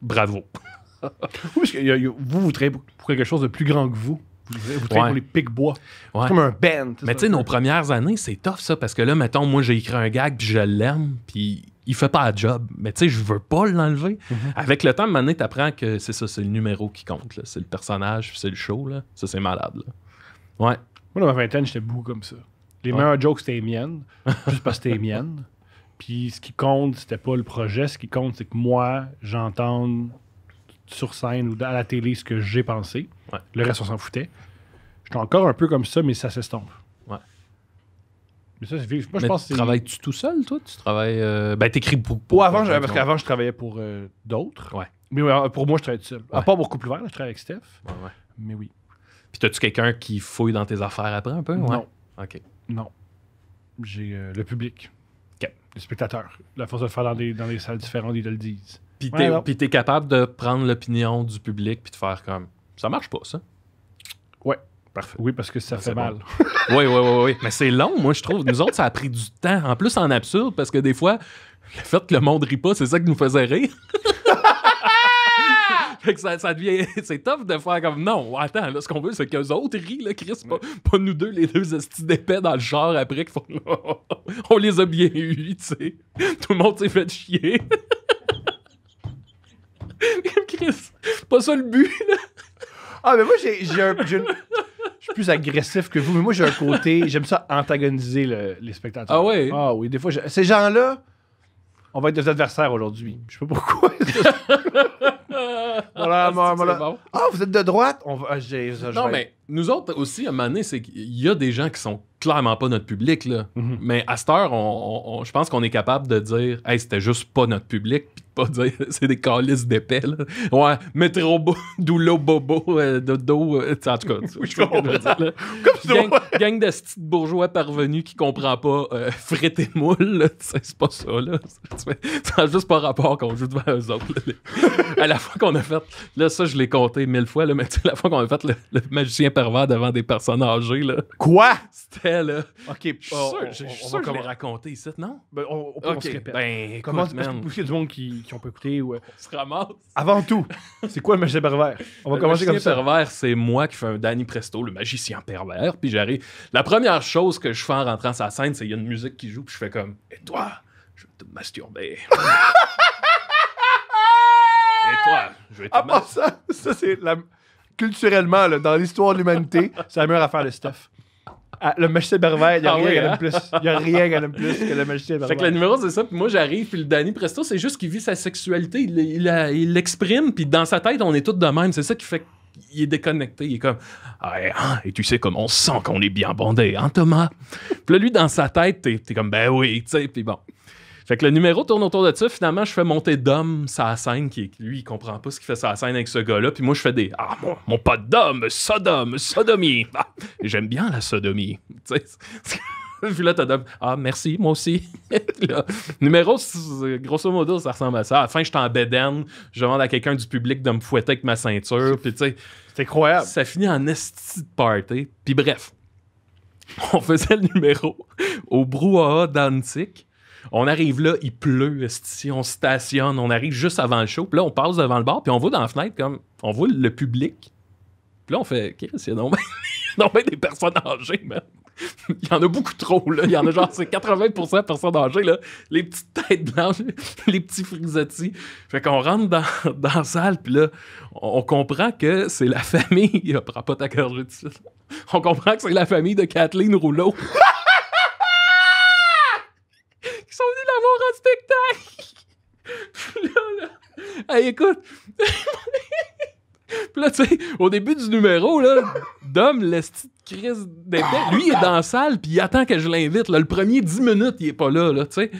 bravo. oui, parce que vous, vous traitez pour quelque chose de plus grand que vous. Vous, vous pour les pics-bois. C'est comme un band. Mais tu sais, nos premières années, c'est tough, ça, parce que là, mettons, moi, j'ai écrit un gag, puis je l'aime, puis il fait pas la job. Mais tu sais, je veux pas l'enlever. Mhm. Avec le temps, maintenant, apprends que c'est ça, c'est le numéro qui compte. C'est le personnage, c'est le show. Là. Ça, c'est malade. Ouais. Moi, dans ma vingtaine, j'étais beaucoup comme ça. Les meilleurs jokes, c'était les miennes, juste parce que c'était les miennes. Puis ce qui compte, c'était pas le projet. Ce qui compte, c'est que moi, j'entende sur scène ou à la télé ce que j'ai pensé. Le reste, on s'en foutait. J'étais encore un peu comme ça, mais ça s'estompe. Ouais. Mais ça, c'est Moi, je pense que Travailles-tu tout seul, toi Tu travailles. Euh, ben, t'écris pour. pour avant, parce qu'avant, je travaillais pour euh, d'autres. Ouais. Mais euh, pour moi, je travaillais tout seul. À part pour Couple je travaille avec Steph. Ouais, ouais. Mais oui. Puis, t'as-tu quelqu'un qui fouille dans tes affaires après un peu Non. OK. Non. J'ai euh, le public. Les spectateurs. La force de le faire dans des, salles différentes, ils te le disent. Puis t'es, capable de prendre l'opinion du public puis de faire comme ça marche pas, ça. Ouais. Parfait. Oui, parce que ça, ah, fait mal. oui, oui, oui, oui. Mais c'est long, moi, je trouve. Nous autres, ça a pris du temps. En plus, en absurde, parce que des fois, le fait que le monde rit pas, c'est ça qui nous faisait rire que ça, devient. c'est tough de faire comme non, attends, là, ce qu'on veut, c'est qu'eux autres rient, le Chris, pas, nous deux, les deux estis d'épais dans le genre. après, qu'il font on les a bien eus, tu sais. Tout le monde s'est fait chier. Chris, pas ça le but, Ah, mais moi, j'ai un. Je suis plus agressif que vous, mais moi, j'ai un côté. J'aime ça antagoniser les spectateurs. Ah oui? Ah oui, des fois, ces gens-là, on va être des adversaires aujourd'hui. Je sais pas pourquoi. Ah, ah, vous êtes de droite? On va... Ah, non, mais nous autres aussi, à un moment donné, c'est qu'il y a des gens qui sont clairement pas notre public. Mhm. Mais à cette heure, je pense qu'on est capable de dire, hey, c'était juste pas notre public pas dire c'est des calices d'épais. Là. Ouais, métro doulo bobo, euh, dodo. Euh, en tout cas, Dire, Comme gang, gang de petits bourgeois parvenus qui comprend pas euh, frites et moules, c'est pas ça. Là. c'est juste pas rapport qu'on joue devant eux autres. à la fois qu'on a fait, là, ça, je l'ai compté mille fois, là, mais la fois qu'on a fait le, magicien pervers devant des personnes âgées. Là. Quoi? C'était là. Ok, je suis sûr, on, je, va que je l'ai raconté ici, non? Ben, on, on, se répète. Ben, Comment, tu du monde qui, ont peut écouter. Ou, euh, On se ramasse. Avant tout, c'est quoi le magicien pervers? On va commencer comme ça. Le pervers, c'est moi qui fais un Danny Presto, le magicien pervers. Puis j'arrive. La première chose que je fais en rentrant sur la scène, c'est qu'il y a une musique qui joue, puis je fais comme Et toi, je vais te masturber. Et toi, je vais te masturber. ça, ça c'est culturellement, là, dans l'histoire de l'humanité, c'est la meilleure affaire de stuff. Ah, le magicien bervert il n'y a, ah rien hein? aime plus. Il n'y a rien qu'elle plus que le magicien bervert Fait que le numéro, c'est ça. Puis moi, j'arrive, puis le Danny Presto, c'est juste qu'il vit sa sexualité. Il l'exprime, puis dans sa tête, on est tous de même. C'est ça qui fait qu'il est déconnecté. Il est comme ah, Et tu sais, comme on sent qu'on est bien bondé, hein, Thomas Puis là, lui, dans sa tête, t'es es comme Ben oui, tu sais. Puis bon. Fait que le numéro tourne autour de ça. Finalement, je fais monter Dom sa scène, qui lui, il comprend pas ce qu'il fait sa scène avec ce gars-là. Puis moi, je fais des Ah, mon, mon pote Dom, Sodom, sodomie. Ah, j'aime bien la sodomie. Puis là, t'as Dom, ah, merci, moi aussi. là, numéro, grosso modo, ça ressemble à ça. À la fin, je en béden, je demande à quelqu'un du public de me fouetter avec ma ceinture. Puis tu sais, c'est incroyable. Ça finit en esti party. Puis bref, on faisait le numéro au brouhaha d'Antique. On arrive là, il pleut, on stationne, on arrive juste avant le show. Puis là, on passe devant le bar, puis on voit dans la fenêtre, comme, on voit le public. Puis là, on fait, « qu'est-ce qu'il y a mais des personnes âgées, man. Il y en a beaucoup trop, là. Il y en a genre c'est 80% de personnes âgées, là. Les petites têtes blanches, les petits frisottis. Fait qu'on rentre dans, dans, la salle, puis là, on, comprend que c'est la famille. Prends pas ta On comprend que c'est la famille de Kathleen Rouleau. Ils sont venus la voir en spectacle. là, là. Hey, écoute. Puis là, tu sais, au début du numéro, là, Dom, le petite crise lui, il est dans la salle, puis il attend que je l'invite. Là. Le premier 10 minutes, il est pas là, là, tu sais.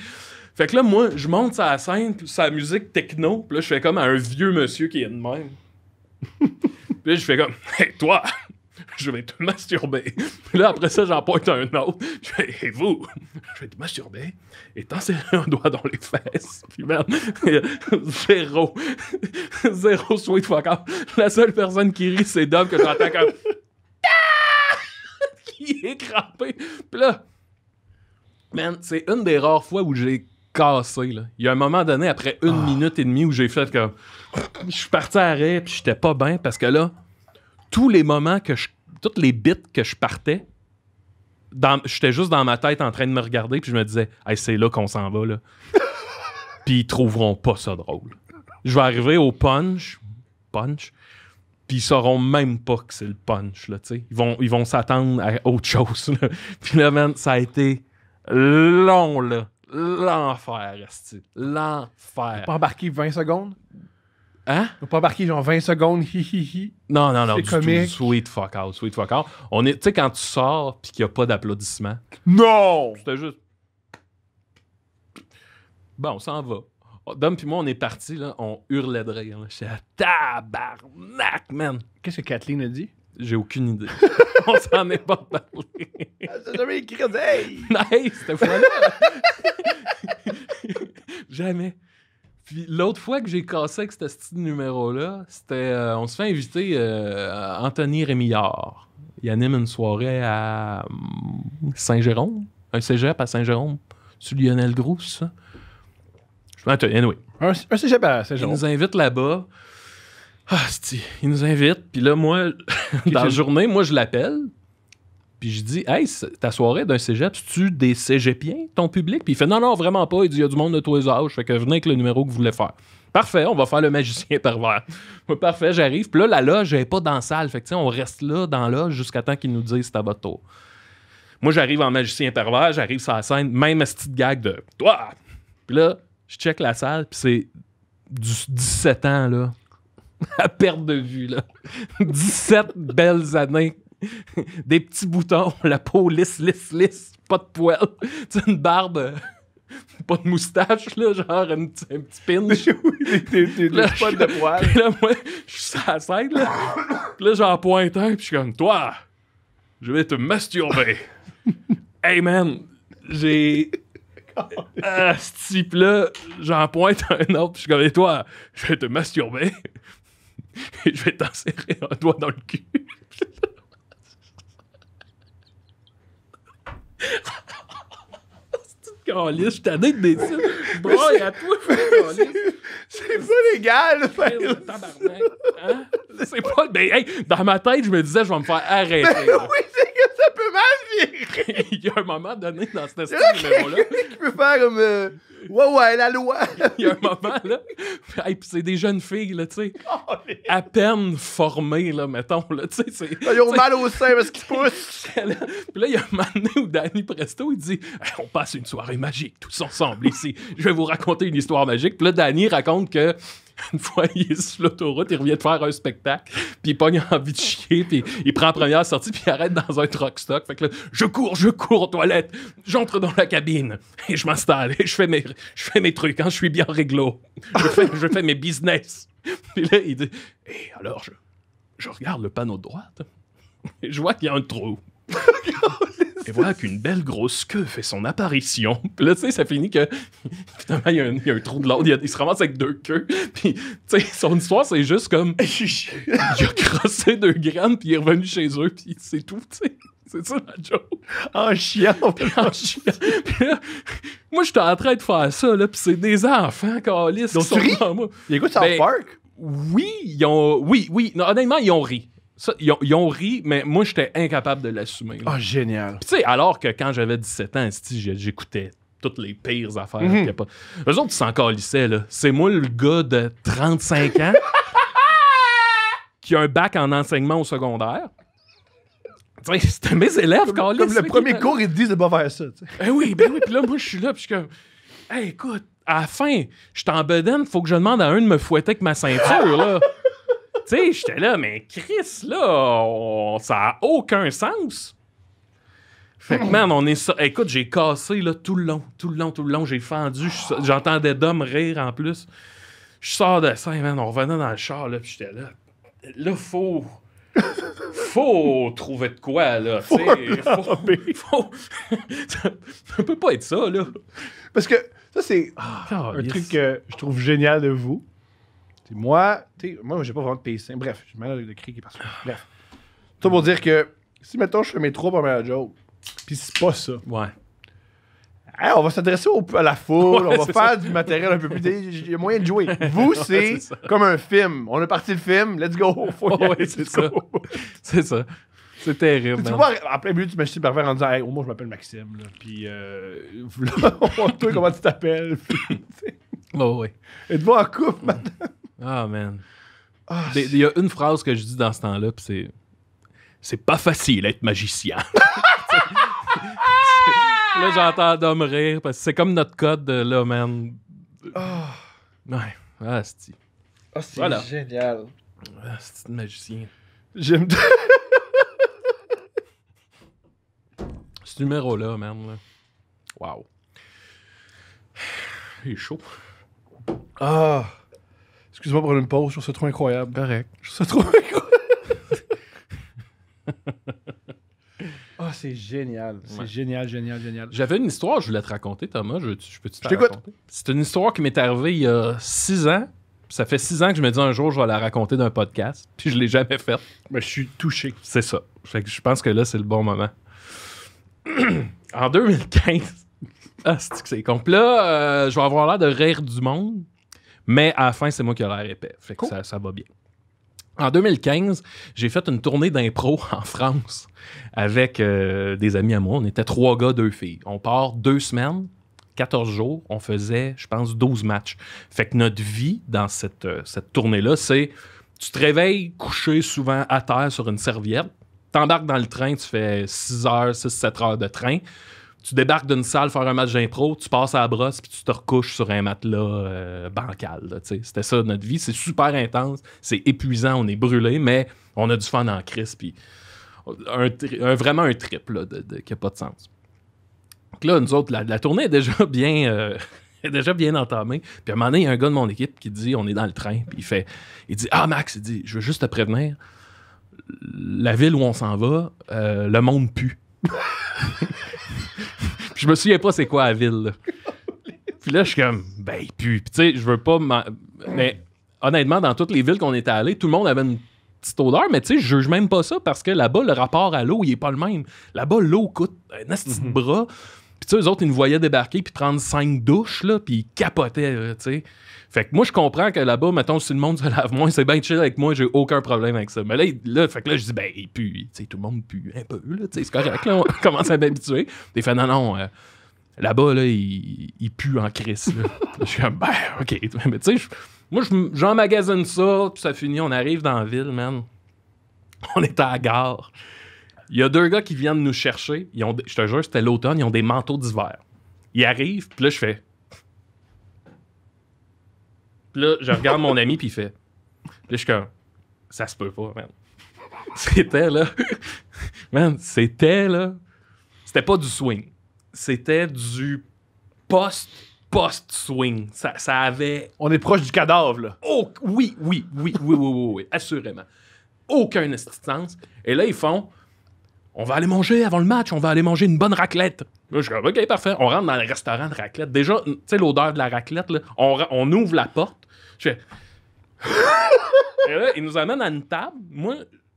Fait que là, moi, je monte sa scène, sa musique techno, puis là, je fais comme à un vieux monsieur qui est de même. puis là, je fais comme, hey, toi, je vais te masturber. Puis là, après ça, j'en pointe un autre. Je et vous? Je vais te masturber et t'insérer un doigt dans les fesses. Puis merde, zéro, zéro sweet fuck up. La seule personne qui rit, c'est Dom que j'entends comme, ah! qui est crampé. Puis là, man, c'est une des rares fois où j'ai cassé. Là. Il y a un moment donné, après une ah. minute et demie, où j'ai fait comme, je suis parti à arrêt, puis j'étais pas bien parce que là, tous les moments que je toutes les bits que je partais, j'étais juste dans ma tête en train de me regarder, puis je me disais, hey, c'est là qu'on s'en va, là. puis ils trouveront pas ça drôle. Je vais arriver au punch, punch, puis ils sauront même pas que c'est le punch, là, tu sais. Ils vont, ils vont s'attendre à autre chose, Puis là, ça a été long, là. L'enfer, Esti. L'enfer. Pas embarqué 20 secondes? Hein? peut pas embarqué genre 20 secondes, hi hi hi. Non, non, non, du Sweet fuck out, sweet fuck out. On est, tu sais, quand tu sors puis qu'il n'y a pas d'applaudissements. Non! C'était juste. Bon, ça s'en va. Dom puis moi, on est partis, là, on hurlait de rire. Là. tabarnak, man! Qu'est-ce que Kathleen a dit? J'ai aucune idée. on s'en est pas parlé. J'ai ah, jamais écrit, hey! Nice, c'était fou. jamais. Puis l'autre fois que j'ai cassé avec ce petit numéro-là, c'était. Euh, on se fait inviter euh, Anthony Rémillard. Il anime une soirée à hum, Saint-Jérôme. Un cégep à Saint-Jérôme. sur Lionel Grousse. ça. anyway. Un, un cégep à Saint-Jérôme. Il nous invite là-bas. Ah, il nous invite. Puis là, moi, dans la journée, moi, je l'appelle. Puis je dis, hey, ta soirée d'un cégep, tu des cégepiens, ton public? Puis il fait, non, non, vraiment pas. Il dit, il y a du monde de tous les âges. Fait que venez avec le numéro que vous voulez faire. Parfait, on va faire le magicien pervers. Parfait, j'arrive. Puis là, la loge, elle n'est pas dans la salle. Fait que, on reste là, dans la loge, jusqu'à temps qu'ils nous disent c'est à votre tour. Moi, j'arrive en magicien pervers, j'arrive sur la scène, même à cette petite gag de toi. Puis là, je check la salle, puis c'est du 17 ans, là. À perte de vue, là. 17 belles années des petits boutons, la peau lisse, lisse, lisse, pas de poils, tu une barbe euh, pas de moustache, là, genre un, petit, un petit pin. T'es pas de poil. Puis là, moi, je suis à la là. là, j'en pointe un, puis je suis comme, toi, je vais te masturber. hey, man, j'ai. Ah, ce type-là, j'en pointe un autre, puis je suis comme, et toi, je vais te masturber. Et je vais t'insérer un doigt dans le cul. C'est je suis tanné de des Braille à toi, C'est pas légal, C'est hein? pas. Ben, dans ma tête, je me disais, je vais me faire ben arrêter. il y a un moment donné dans cette numéro-là. qui peut faire comme. Euh, ouais, ouais, la loi! il y a un moment, là. puis c'est des jeunes filles, là, tu sais. à peine formées, là, mettons, là, tu sais. Ils ont mal au sein parce qu'ils poussent. puis là, il y a un moment donné où Danny Presto, il dit On passe une soirée magique, tous ensemble ici. Je vais vous raconter une histoire magique. Puis là, Danny raconte que une fois, il est sur l'autoroute, il revient de faire un spectacle, puis il pogne envie de chier, puis il prend la première sortie, puis il arrête dans un truck stock. Fait que je cours, je cours aux toilettes, j'entre dans la cabine, et je m'installe, et je fais mes, je fais mes trucs, hein, je suis bien réglo. Je fais, je fais mes business. Puis là, il dit, et alors, je, je regarde le panneau de droite, et je vois qu'il y a un trou. et voilà qu'une belle grosse queue fait son apparition. Puis là, tu sais, ça finit que finalement, il y, a un, trou de l'ordre, il, se ramasse avec deux queues. Puis, tu sais, son histoire, c'est juste comme. il a crossé deux graines, puis il est revenu chez eux, puis c'est tout, tu sais. C'est ça la joke. En chiant. Puis en chiant. Puis là, moi, j'étais en train de faire ça, là, puis c'est des enfants, Calis, qui sont devant moi. Ils écoutent ben, Park? Oui, ils ont. Oui, oui. honnêtement, ils ont ri ils, ont, ri, mais moi, j'étais incapable de l'assumer. Ah, oh, génial. tu sais, alors que quand j'avais 17 ans, j'écoutais toutes les pires affaires. Mm pas... Eux autres, ils s'en calissaient, là. C'est moi, le gars de 35 ans qui a un bac en enseignement au secondaire. C'était mes élèves, Comme, comme le premier cours, ils te disent de pas faire ça. Eh oui, ben oui. Puis là, moi, je suis là, puis je comme... écoute, à la fin, je suis en bedaine, faut que je demande à un de me fouetter avec ma ceinture, là tu sais, j'étais là, mais Chris, là, ça a aucun sens. Fait que, man, on est ça. Écoute, j'ai cassé là, tout le long, tout le long, tout le long. J'ai fendu. J'entendais d'hommes rire en plus. Je sors de ça, man. On revenait dans le char, là, puis j'étais là. Là, faut. Faut trouver de quoi, là. Faut, faut, ça peut pas être ça, là. Parce que ça, c'est ah, un truc que je trouve génial de vous moi, moi, j'ai pas vraiment de pays Bref, j'ai mal de cri qui passe. Bref. Tout pour dire que si, mettons, je fais mes trois premières jokes, puis c'est pas ça. Ouais. on va s'adresser à la foule, on va faire du matériel un peu plus. Il y a moyen de jouer. Vous, c'est comme un film. On a parti le film, let's go. ouais, c'est ça. c'est ça. C'est terrible. Tu vois, en plein milieu, tu m'achètes par pervers en disant, hey, au moins, je m'appelle Maxime. Là. Puis, euh, là, comment tu t'appelles. oui. Et de voir en couple, madame. Ah, man. Ah, il y a une phrase que je dis dans ce temps-là, puis c'est C'est pas facile être magicien. là, j'entends Dom rire, parce que c'est comme notre code là, man. Ah! Ouais, ah, c'est. Ah, c'est génial. Ah, c'est magicien. J'aime. Ce numéro-là, man. Là. Wow. Il est chaud. Ah! Excuse-moi pour une pause, je trouve ça trop incroyable. Correct. Je trouve ça trop incroyable. Ah, c'est génial. C'est génial, génial, génial. J'avais une histoire, je voulais te raconter, Thomas. Je, peux te C'est une histoire qui m'est arrivée il y a six ans. Ça fait six ans que je me dis un jour, je vais la raconter d'un podcast. Puis je l'ai jamais fait. Mais ben, je suis touché. C'est ça. je pense que là, c'est le bon moment. en 2015. ah, c'est con. là, euh, je vais avoir l'air de rire du monde. Mais à la fin, c'est moi qui ai l'air épais. ça, va bien. En 2015, j'ai fait une tournée d'impro en France avec euh, des amis à moi. On était trois gars, deux filles. On part deux semaines, 14 jours. On faisait, je pense, 12 matchs. Fait que notre vie dans cette, euh, cette tournée-là, c'est tu te réveilles couché souvent à terre sur une serviette, t'embarques dans le train, tu fais 6 heures, 6, 7 heures de train tu débarques d'une salle faire un match d'impro, tu passes à la brosse, puis tu te recouches sur un matelas euh, bancal. C'était ça notre vie. C'est super intense, c'est épuisant, on est brûlé, mais on a du fun en crise, puis vraiment un trip qui n'a pas de sens. là, nous autres, la, tournée est déjà bien. Euh, déjà bien entamée. Puis à un moment donné, il y a un gars de mon équipe qui dit On est dans le train. Puis il fait Il dit Ah, Max, il dit Je veux juste te prévenir, la ville où on s'en va, euh, le monde pue. je me souviens pas c'est quoi la ville. Puis là, je suis comme, ben, Puis tu sais, je veux pas. Mais honnêtement, dans toutes les villes qu'on était allé, tout le monde avait une petite odeur, mais tu sais, je juge même pas ça parce que là-bas, le rapport à l'eau, il est pas le même. Là-bas, l'eau coûte un petit mhm. bras. Puis tu sais, eux autres, ils nous voyaient débarquer puis prendre cinq douches, là, puis ils capotaient, tu sais. Fait que moi, je comprends que là-bas, mettons, si le monde se lave moins, c'est bien chill avec moi, j'ai aucun problème avec ça. Mais là, là fait que là, je dis, ben, il pue, tu sais, tout le monde pue un peu, là, tu sais, c'est correct, là, on commence à m'habituer. Il fait, non, non, euh, là-bas, là, il, il, pue en crise, je suis comme, ben, ok, mais tu sais, moi, j'emmagasine ça, puis ça finit, on arrive dans la ville, man. On est à la gare. Il y a deux gars qui viennent nous chercher. Ils ont, je te jure, c'était l'automne, ils ont des manteaux d'hiver. Ils arrivent, puis là, je fais, puis là, je regarde mon ami, puis il fait. Puis je suis comme, ça se peut pas, man. C'était là. man, c'était là. C'était pas du swing. C'était du post post-swing. Ça, avait. On est proche du cadavre, là. oui, oui, oui, oui, oui, oui, oui, assurément. Aucun assistance. Et là, ils font on va aller manger avant le match, on va aller manger une bonne raclette. je dis « OK, parfait. On rentre dans le restaurant de raclette. Déjà, tu sais, l'odeur de la raclette, on, ouvre la porte. Je fais. Et là, il nous amène à une table. Moi,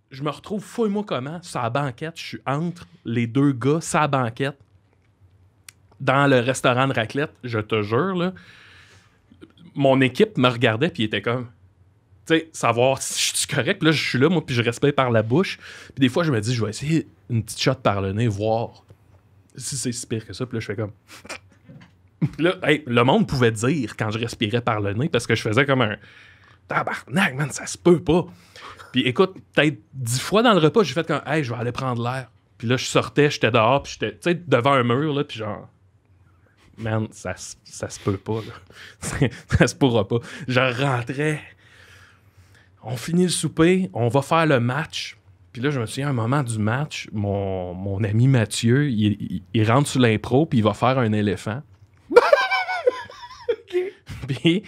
je me retrouve fouille-moi comment, sa banquette. Je suis entre les deux gars, sa banquette, dans le restaurant de raclette. Je te jure, là, mon équipe me regardait, puis était comme sais, savoir si je suis correct. Puis là, je suis là, moi, puis je respire par la bouche. Puis des fois, je me dis, je vais essayer une petite shot par le nez, voir si c'est si pire que ça. Puis là, je fais comme. là, le monde pouvait dire quand je respirais par le nez parce que je faisais comme un tabarnak, man, ça se peut pas. Puis écoute, peut-être dix fois dans le repas, j'ai fait comme, hey, je vais aller prendre l'air. Puis là, je sortais, j'étais dehors, puis j'étais, tu sais, devant un mur, là, puis genre, man, ça, ça se peut pas, là. ça se pourra pas. Je rentrais, on finit le souper, on va faire le match. Puis là, je me souviens, un moment du match, mon, ami Mathieu, il, rentre sur l'impro, puis il va faire un éléphant. Puis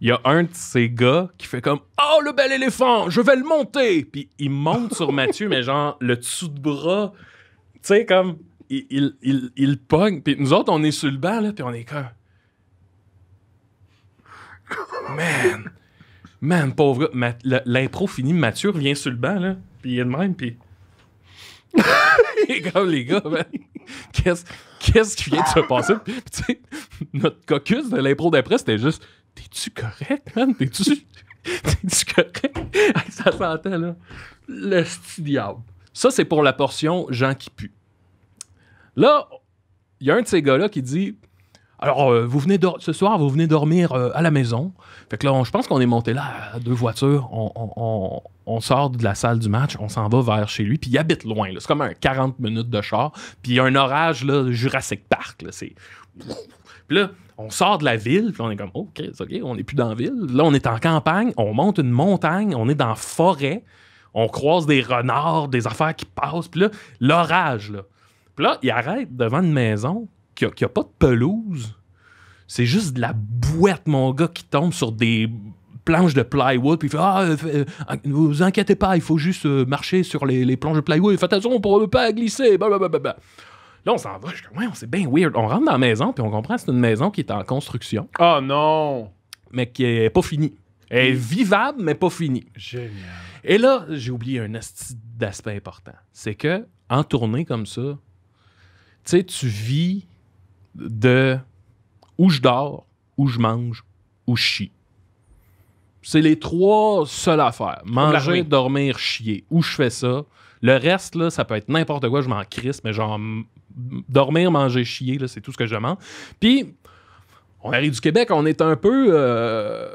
il y a un de ces gars qui fait comme Oh, le bel éléphant, je vais le monter. Puis il monte sur Mathieu, mais genre le dessous de bras, tu sais, comme il, il, pogne. Puis nous autres, on est sur le banc, là, puis on est comme Man, Man, pauvre gars, l'impro finit, Mathieu vient sur le banc, là, puis il est de même, puis... comme les gars, man. qu'est-ce, qu'est-ce qui vient de se passer? Puis, tu sais, notre caucus de l'impro d'après, c'était juste T'es-tu correct, man? T'es-tu, t'es-tu correct? ça s'entend, là. Le diable. Ça, c'est pour la portion Jean qui pue ». Là, il y a un de ces gars-là qui dit alors, euh, vous venez ce soir, vous venez dormir euh, à la maison. Fait que là, je pense qu'on est monté là deux voitures. On, sort de la salle du match, on s'en va vers chez lui. Puis il habite loin. C'est comme un 40 minutes de char. Puis il y a un orage, là, Jurassic Park. c'est... Puis là, on sort de la ville, puis on est comme, OK, oh, OK, on n'est plus dans la ville. Là, on est en campagne, on monte une montagne, on est dans la forêt, on croise des renards, des affaires qui passent. Puis là, l'orage, là. Puis là, il arrête devant une maison qui a pas de pelouse. C'est juste de la boîte, mon gars, qui tombe sur des planches de plywood, puis il fait Ah, ne euh, euh, euh, vous inquiétez pas, il faut juste marcher sur les, planches de plywood, faites attention pour ne pas glisser, Là, on s'en va, je dis c'est bien weird. On rentre dans la maison, puis on comprend que c'est une maison qui est en construction. Oh non Mais qui est pas finie. Elle est vivable, mais pas finie. Génial. Et là, j'ai oublié un aspect important. C'est que, en tournée comme ça, tu sais, tu vis de où je dors, où je mange, où je chie. C'est les trois seules affaires. Manger, dormir, chier. Où je fais ça. Le reste, là, ça peut être n'importe quoi, je m'en crisse, mais genre dormir, manger, chier, là, c'est tout ce que je mange. Puis, on arrive du Québec, on est un peu euh,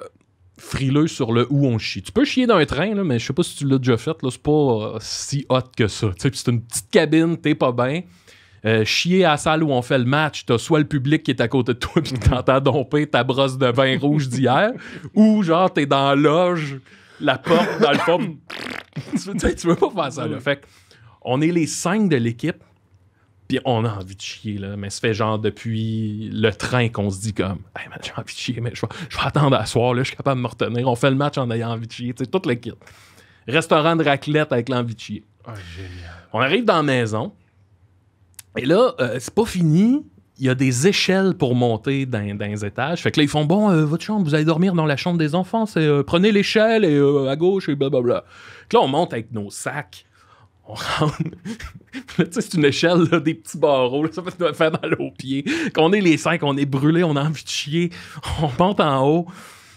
frileux sur le où on chie. Tu peux chier dans un train, mais je sais pas si tu l'as déjà fait, c'est pas euh, si hot que ça. c'est une petite cabine, t'es pas bien. Euh, chier à la salle où on fait le match, t'as soit le public qui est à côté de toi puis mm. t'entends domper ta brosse de vin rouge d'hier, ou genre t'es dans la loge, la porte dans le fond. tu, veux, tu veux pas faire ça là. Fait on est les cinq de l'équipe, puis on a envie de chier là. Mais ça fait genre depuis le train qu'on se dit comme, hey man, j'ai envie de chier, mais je vais, attendre à là, je suis capable de me retenir. On fait le match en ayant envie de chier, tu sais, toute l'équipe. Restaurant de raclette avec l'envie de chier. Ah, génial. On arrive dans la maison. Et là, euh, c'est pas fini. Il y a des échelles pour monter dans, les étages. Fait que là, ils font Bon, euh, votre chambre, vous allez dormir dans la chambre des enfants, euh, prenez l'échelle et à gauche et blablabla. bla là, on monte avec nos sacs. On rentre. c'est une échelle, des petits barreaux. ça fait faire mal aux pieds. Qu'on est les cinq, on est brûlés, on a envie de chier. On monte en haut.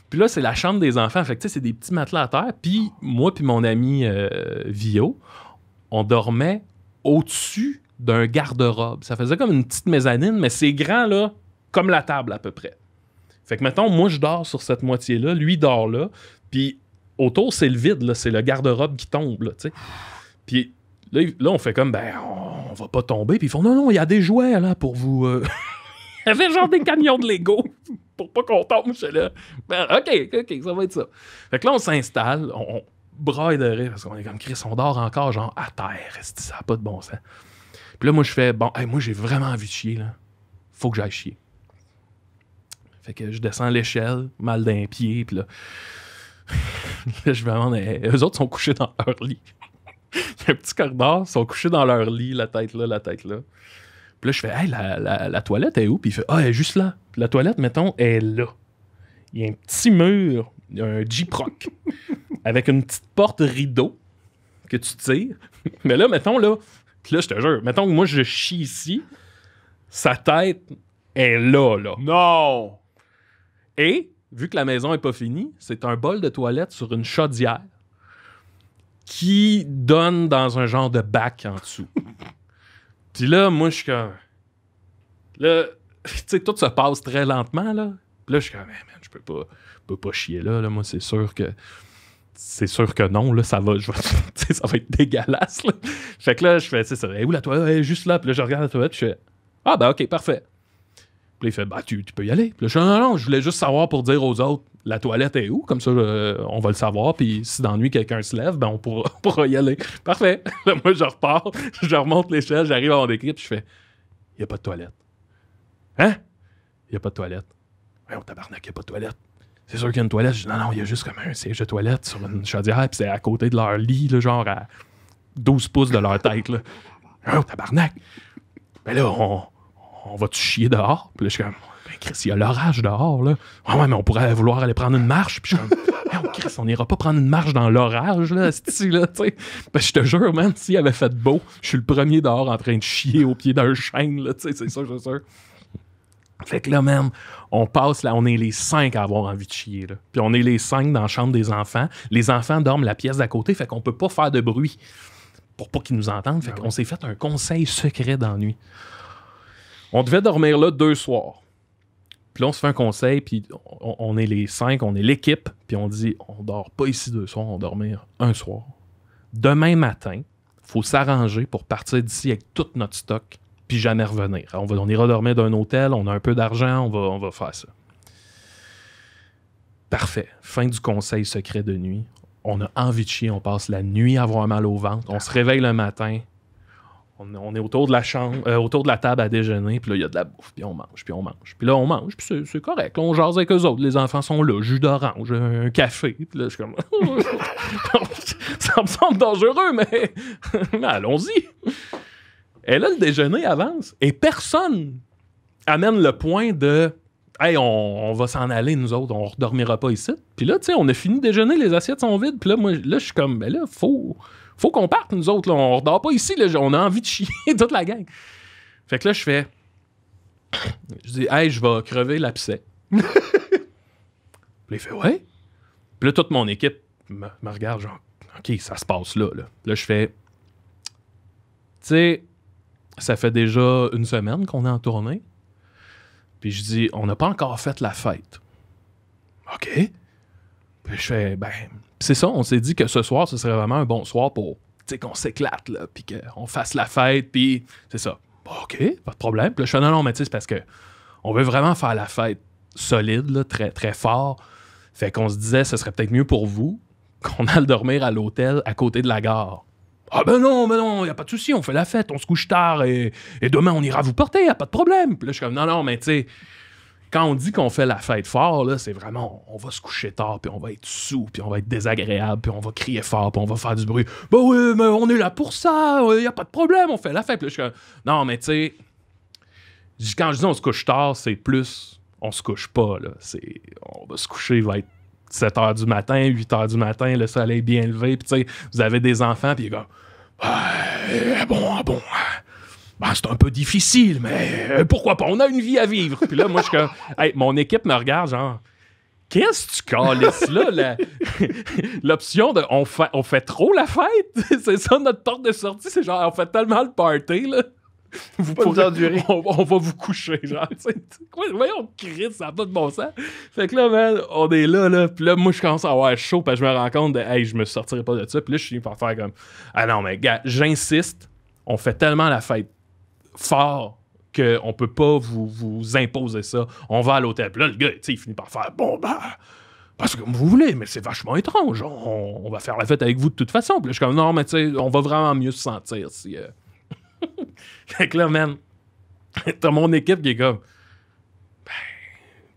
Puis là, c'est la chambre des enfants. Fait que c'est des petits matelas à terre. Puis moi, puis mon ami Vio, on dormait au-dessus d'un garde-robe. Ça faisait comme une petite mezzanine, mais c'est grand, là, comme la table à peu près. Fait que, mettons, moi, je dors sur cette moitié-là, lui dort là, puis autour, c'est le vide, là, c'est le garde-robe qui tombe, là, tu sais. Puis là, on fait comme, ben, on, va pas tomber. Puis ils font, non, non, il y a des jouets, là, pour vous. Euh. il y avait genre des camions de Lego pour pas qu'on tombe. chez là, ben, OK, OK, ça va être ça. Fait que là, on s'installe, on, braille de rire parce qu'on est comme Chris, on dort encore, genre à terre. Ça n'a pas de bon sens. Puis là, moi, je fais, bon, moi, j'ai vraiment envie de chier, là. Faut que j'aille chier. Fait que je descends l'échelle, mal d'un pied, puis là, là je vais demande, eux autres sont couchés dans leur lit. Il y a un petit corridor, ils sont couchés dans leur lit, la tête là, la tête là. Puis là, je fais, hey, la, la, la toilette est où? Puis il fait, ah, elle est juste là. Puis la toilette, mettons, est là. Il y a un petit mur, un J-Proc, avec une petite porte rideau que tu tires. Mais là, mettons, là, puis là, je te jure, mettons que moi, je chie ici, sa tête est là, là. Non! Et, vu que la maison est pas finie, c'est un bol de toilette sur une chaudière qui donne dans un genre de bac en dessous. Puis là, moi, je suis comme... Là, tu sais, tout se passe très lentement, là. Puis là, je suis comme, man, je peux pas, peux pas chier là, là. Moi, c'est sûr que c'est sûr que non, là, ça va, ça va être dégueulasse. Fait que là, je fais, c'est ça, hey, eh, où la toilette? Eh, juste là. Puis là, je regarde la toilette, je fais, ah, ben, OK, parfait. Puis il fait, bah, tu, peux y aller. Puis là, je dis, non, non, je voulais juste savoir pour dire aux autres, la toilette est où? Comme ça, on va le savoir. Puis si dans nuit, quelqu'un se lève, ben, on pourra, y aller. Parfait. moi, je repars, je remonte l'échelle, j'arrive à mon équipe, je fais, il n'y a pas de toilette. Hein? Il n'y a pas de toilette. Ouais, on tabarnak, il n'y a pas de toilette c'est sûr qu'il y a une toilette. Je dis, non, non, il y a juste comme un siège de toilette sur une chaudière, puis c'est à côté de leur lit, là, genre à 12 pouces de leur tête. Là. Ah, oh, tabarnak! Mais ben là, on, on va-tu chier dehors? Puis là, je suis comme, ben Chris, il y a l'orage dehors, là. ouais ah ouais, mais on pourrait vouloir aller prendre une marche. Puis je suis comme, oh, Chris, on n'ira pas prendre une marche dans l'orage, là, ce là, tu sais. Ben, je te jure, man, s'il avait fait beau, je suis le premier dehors en train de chier au pied d'un chêne, là, tu sais, c'est ça, c'est sûr. Fait que là, même on passe là, on est les cinq à avoir envie de chier. Là. Puis on est les cinq dans la chambre des enfants. Les enfants dorment la pièce d'à côté, fait qu'on peut pas faire de bruit pour pas qu'ils nous entendent. Fait ah qu'on s'est fait un conseil secret d'ennui. On devait dormir là deux soirs. Puis là, on se fait un conseil, puis on, est les cinq, on est l'équipe, puis on dit on dort pas ici deux soirs, on va dormir un soir. Demain matin, faut s'arranger pour partir d'ici avec tout notre stock puis jamais revenir. On, va, on ira dormir d'un hôtel, on a un peu d'argent, on va, on va faire ça. Parfait. Fin du conseil secret de nuit. On a envie de chier, on passe la nuit à avoir mal au ventre, on se réveille le matin, on, est autour de la chambre, euh, autour de la table à déjeuner, puis là, il y a de la bouffe, puis on mange, puis on mange. Puis là, on mange, puis c'est correct. on jase avec eux autres, les enfants sont là, jus d'orange, un café, puis là, je suis comme... ça me semble dangereux, mais allons-y. Et là, le déjeuner avance et personne amène le point de Hey, on, va s'en aller, nous autres, on redormira pas ici. Puis là, tu sais, on a fini déjeuner, les assiettes sont vides. Puis là, moi, là, je suis comme, Mais ben là, faut, faut qu'on parte, nous autres, on redort pas ici, là, on a envie de chier toute la gang. Fait que là, je fais, je dis, hey, je vais crever l'abcès. puis il fait, ouais. Puis là, toute mon équipe me, regarde, genre, OK, ça se passe là, là. Là, je fais, tu sais, ça fait déjà une semaine qu'on est en tournée. Puis je dis, on n'a pas encore fait la fête. OK. Puis je fais, ben, c'est ça, on s'est dit que ce soir, ce serait vraiment un bon soir pour qu'on s'éclate, là, puis qu'on fasse la fête, puis c'est ça. OK, pas de problème. Puis là, je fais, non, non, mais c'est parce que on veut vraiment faire la fête solide, très, très fort. Fait qu'on se disait, ce serait peut-être mieux pour vous qu'on aille dormir à l'hôtel à côté de la gare. Ah ben non, ben non, y a pas de souci, on fait la fête, on se couche tard et, demain on ira vous porter, y a pas de problème. Puis là, je suis comme non, non, mais tu sais, quand on dit qu'on fait la fête fort, là, c'est vraiment on va se coucher tard, puis on va être sous, puis on va être désagréable, puis on va crier fort, puis on va faire du bruit. Ben oui, mais on est là pour ça, il euh, y a pas de problème, on fait la fête. Puis là, je suis comme non, mais tu sais, quand je dis on se couche tard, c'est plus on se couche pas, là. C'est on va se coucher, va être 7 h du matin, 8 h du matin, le soleil bien levé, puis tu sais, vous avez des enfants, puis comme, ah, bon, bon, ah, ben, ah, c'est un peu difficile, mais euh, pourquoi pas, on a une vie à vivre. Puis là, moi, je suis mon équipe me regarde, genre, Qu'est-ce que tu cales là? L'option de on fait, on fait trop la fête? c'est ça notre porte de sortie? C'est genre on fait tellement le party là, vous On, va vous coucher, genre. voyons, Chris, ça n'a pas de bon sens. Fait que là, man, on est là, là. Puis là, moi, je commence à avoir chaud, parce que je me rends compte de, hey, je me sortirai pas de ça. Puis là, je suis par faire comme, ah non, mais gars, j'insiste, on fait tellement la fête fort qu'on peut pas vous, vous imposer ça. On va à l'hôtel. Puis là, le gars, tu sais, il finit par faire, bon, ben. Parce que comme vous voulez, mais c'est vachement étrange. On, va faire la fête avec vous de toute façon. Puis là, je suis comme, non, mais tu sais, on va vraiment mieux se sentir si. Euh, fait que là, man, t'as mon équipe qui est comme.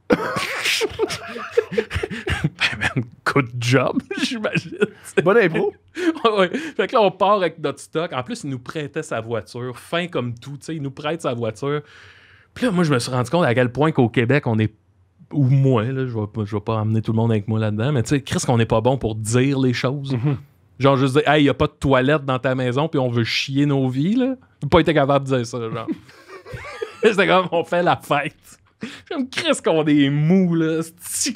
Ben. ben man, good job, j'imagine. Bon impro. ouais. Fait que là, on part avec notre stock. En plus, il nous prêtait sa voiture, fin comme tout, tu sais, il nous prête sa voiture. Puis là, moi, je me suis rendu compte à quel point qu'au Québec, on est ou moins. là, je vais, pas amener tout le monde avec moi là-dedans, mais tu sais, qu'est-ce qu'on n'est pas bon pour dire les choses. Mm-hmm. Genre, juste dire, hey, il n'y a pas de toilette dans ta maison, puis on veut chier nos vies, là. J'ai pas été capable de dire ça, genre. C'était comme, on fait la fête. J'aime Chris qu'on des mou, là. C'est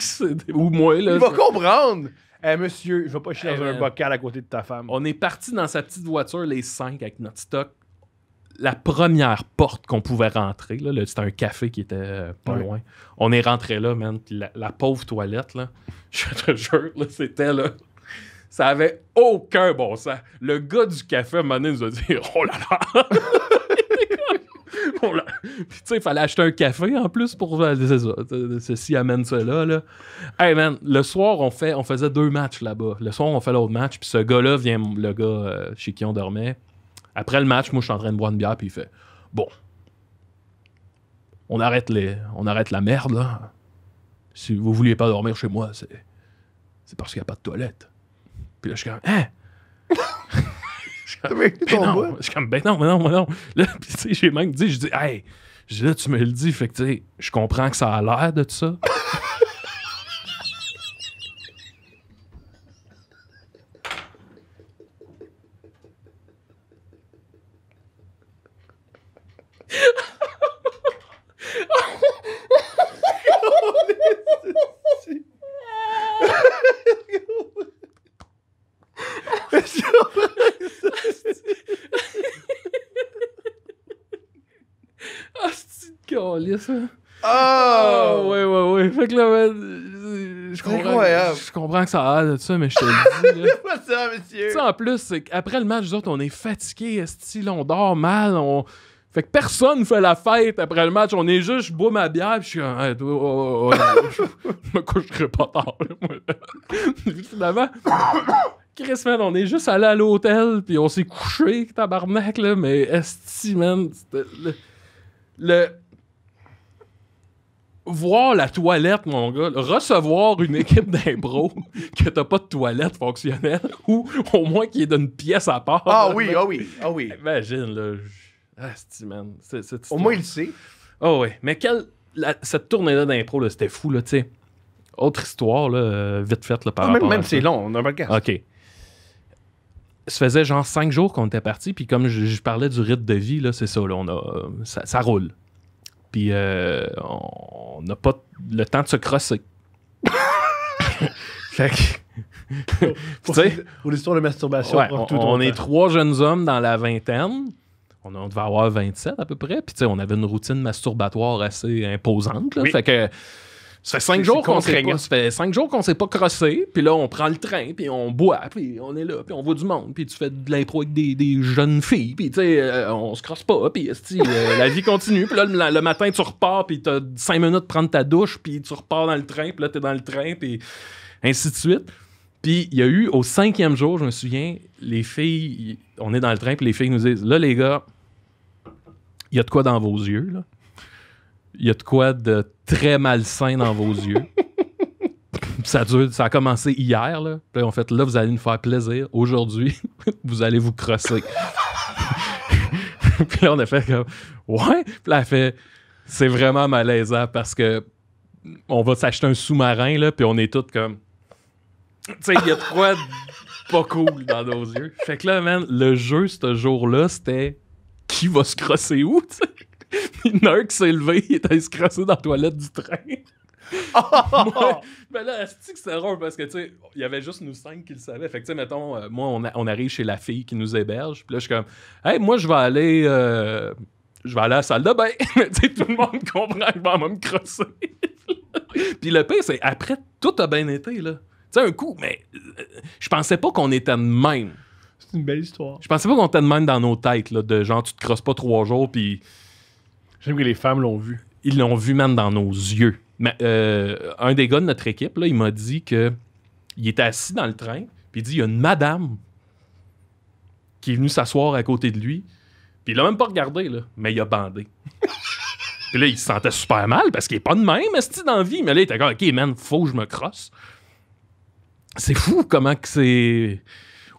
ou moins là. Il va comprendre! Hey, eh, monsieur, je vais pas chier dans eh, un bocal à côté de ta femme. On est parti dans sa petite voiture, les cinq, avec notre stock. La première porte qu'on pouvait rentrer, là, c'était un café qui était euh, pas loin. On est rentré là, man. la, pauvre toilette, là, je te jure, c'était là. Ça avait aucun bon sens. Le gars du café, à nous a dit « Oh là là! » Puis tu sais, il fallait acheter un café en plus pour... Euh, Ceci amène cela, là. Hey man, le soir, on, fait, on faisait deux matchs là-bas. Le soir, on fait l'autre match, puis ce gars-là vient, le gars euh, chez qui on dormait. Après le match, moi, je suis en train de boire une bière, puis il fait « Bon, on arrête, les, on arrête la merde, Si vous vouliez pas dormir chez moi, c'est... C'est parce qu'il n'y a pas de toilette. Puis là, je suis comme, hein? Je suis comme, ben non, ben non, ben non. Là, puis tu sais, j'ai même dit, je dis, hey, je dis, là, tu me le dis, fait que tu sais, je comprends que ça a l'air de tout ça. Ah Oh! oh! Oui, ouais, ouais. Fait que là, je comprends, je comprends que ça a l'air de ça, mais je te le dis. ça, monsieur? en plus, c'est qu'après le match, autres, on est fatigué, style, on dort mal, on. Fait que personne fait la fête après le match. On est juste, je bois ma bière, puis je suis comme, hey, je me coucherai pas tard. Là, moi, là. Finalement, Chris, man, on est juste allé à l'hôtel, puis on s'est couché, tabarnak, là, mais esti, man, le, le voir la toilette, mon gars, recevoir une équipe d'impro que t'as pas de toilette fonctionnelle ou au moins qui est d'une pièce à part. Ah oui, ah oui, ah oui. Imagine, là. Ah, man. au moins, il le sait. Ah oh, oui. Mais quelle, cette tournée-là d'impro, là, c'était fou, là, tu sais. Autre histoire, là, euh, vite faite, là, par ah, rapport Même, même c'est long, on a un podcast. OK. Ça faisait genre cinq jours qu'on était parti, puis comme je, parlais du rythme de vie, là, c'est ça, là, on a, euh, ça, ça roule puis euh, on n'a pas le temps de se crosser. fait que, pour, l'histoire de masturbation, on, est trois jeunes hommes dans la vingtaine. On, devait avoir 27 à peu près. Puis, tu sais, on avait une routine masturbatoire assez imposante. Fait que ça fait cinq jours qu'on s'est fait cinq jours qu'on s'est pas crossé, puis là on prend le train, puis on boit, puis on est là, puis on voit du monde, puis tu fais de l'impro avec des, jeunes filles, puis tu sais euh, on se crosse pas, puis euh, la vie continue, puis là le, matin tu repars, puis tu as cinq minutes de prendre ta douche, puis tu repars dans le train, puis là tu es dans le train, puis ainsi de suite. Puis il y a eu au cinquième jour, je me souviens, les filles, on est dans le train, puis les filles nous disent là les gars, il y a de quoi dans vos yeux là il y a de quoi de très malsain dans vos yeux. ça, ça a commencé hier, là. Puis on fait, là, vous allez nous faire plaisir. Aujourd'hui, vous allez vous crosser. puis là, on a fait comme, ouais. Puis là, elle fait, c'est vraiment malaisant parce que on va s'acheter un sous-marin, là, puis on est tous comme, tu sais, il y a de quoi de pas cool dans nos yeux. Fait que là, man, le jeu, ce jour-là, c'était qui va se crosser où, puis Nurk s'est levé, il est allé se crosser dans la toilette du train. Oh! mais là, c'est que c'est rare parce que, tu sais, il y avait juste nous cinq qui le savaient. Fait que, tu sais, mettons, euh, moi, on, arrive chez la fille qui nous héberge. Puis là, je suis comme, hey, moi, je vais aller. Euh, je vais aller à la salle de bain. Mais tu sais, tout le monde comprend que je vais me crosser. puis le pire, c'est après, tout a bien été, là. Tu sais, un coup, mais euh, je pensais pas qu'on était de même. C'est une belle histoire. Je pensais pas qu'on était de même dans nos têtes, là, de genre, tu te crosses pas trois jours, puis les femmes l'ont vu. Ils l'ont vu même dans nos yeux. Mais, euh, un des gars de notre équipe, là, il m'a dit que il était assis dans le train, puis il dit il y a une madame qui est venue s'asseoir à côté de lui, puis il l'a même pas regardé, là, mais il a bandé. puis là, il se sentait super mal parce qu'il est pas de même, est dans la vie? Mais là, il était comme OK, man, faut que je me crosse. C'est fou comment que c'est.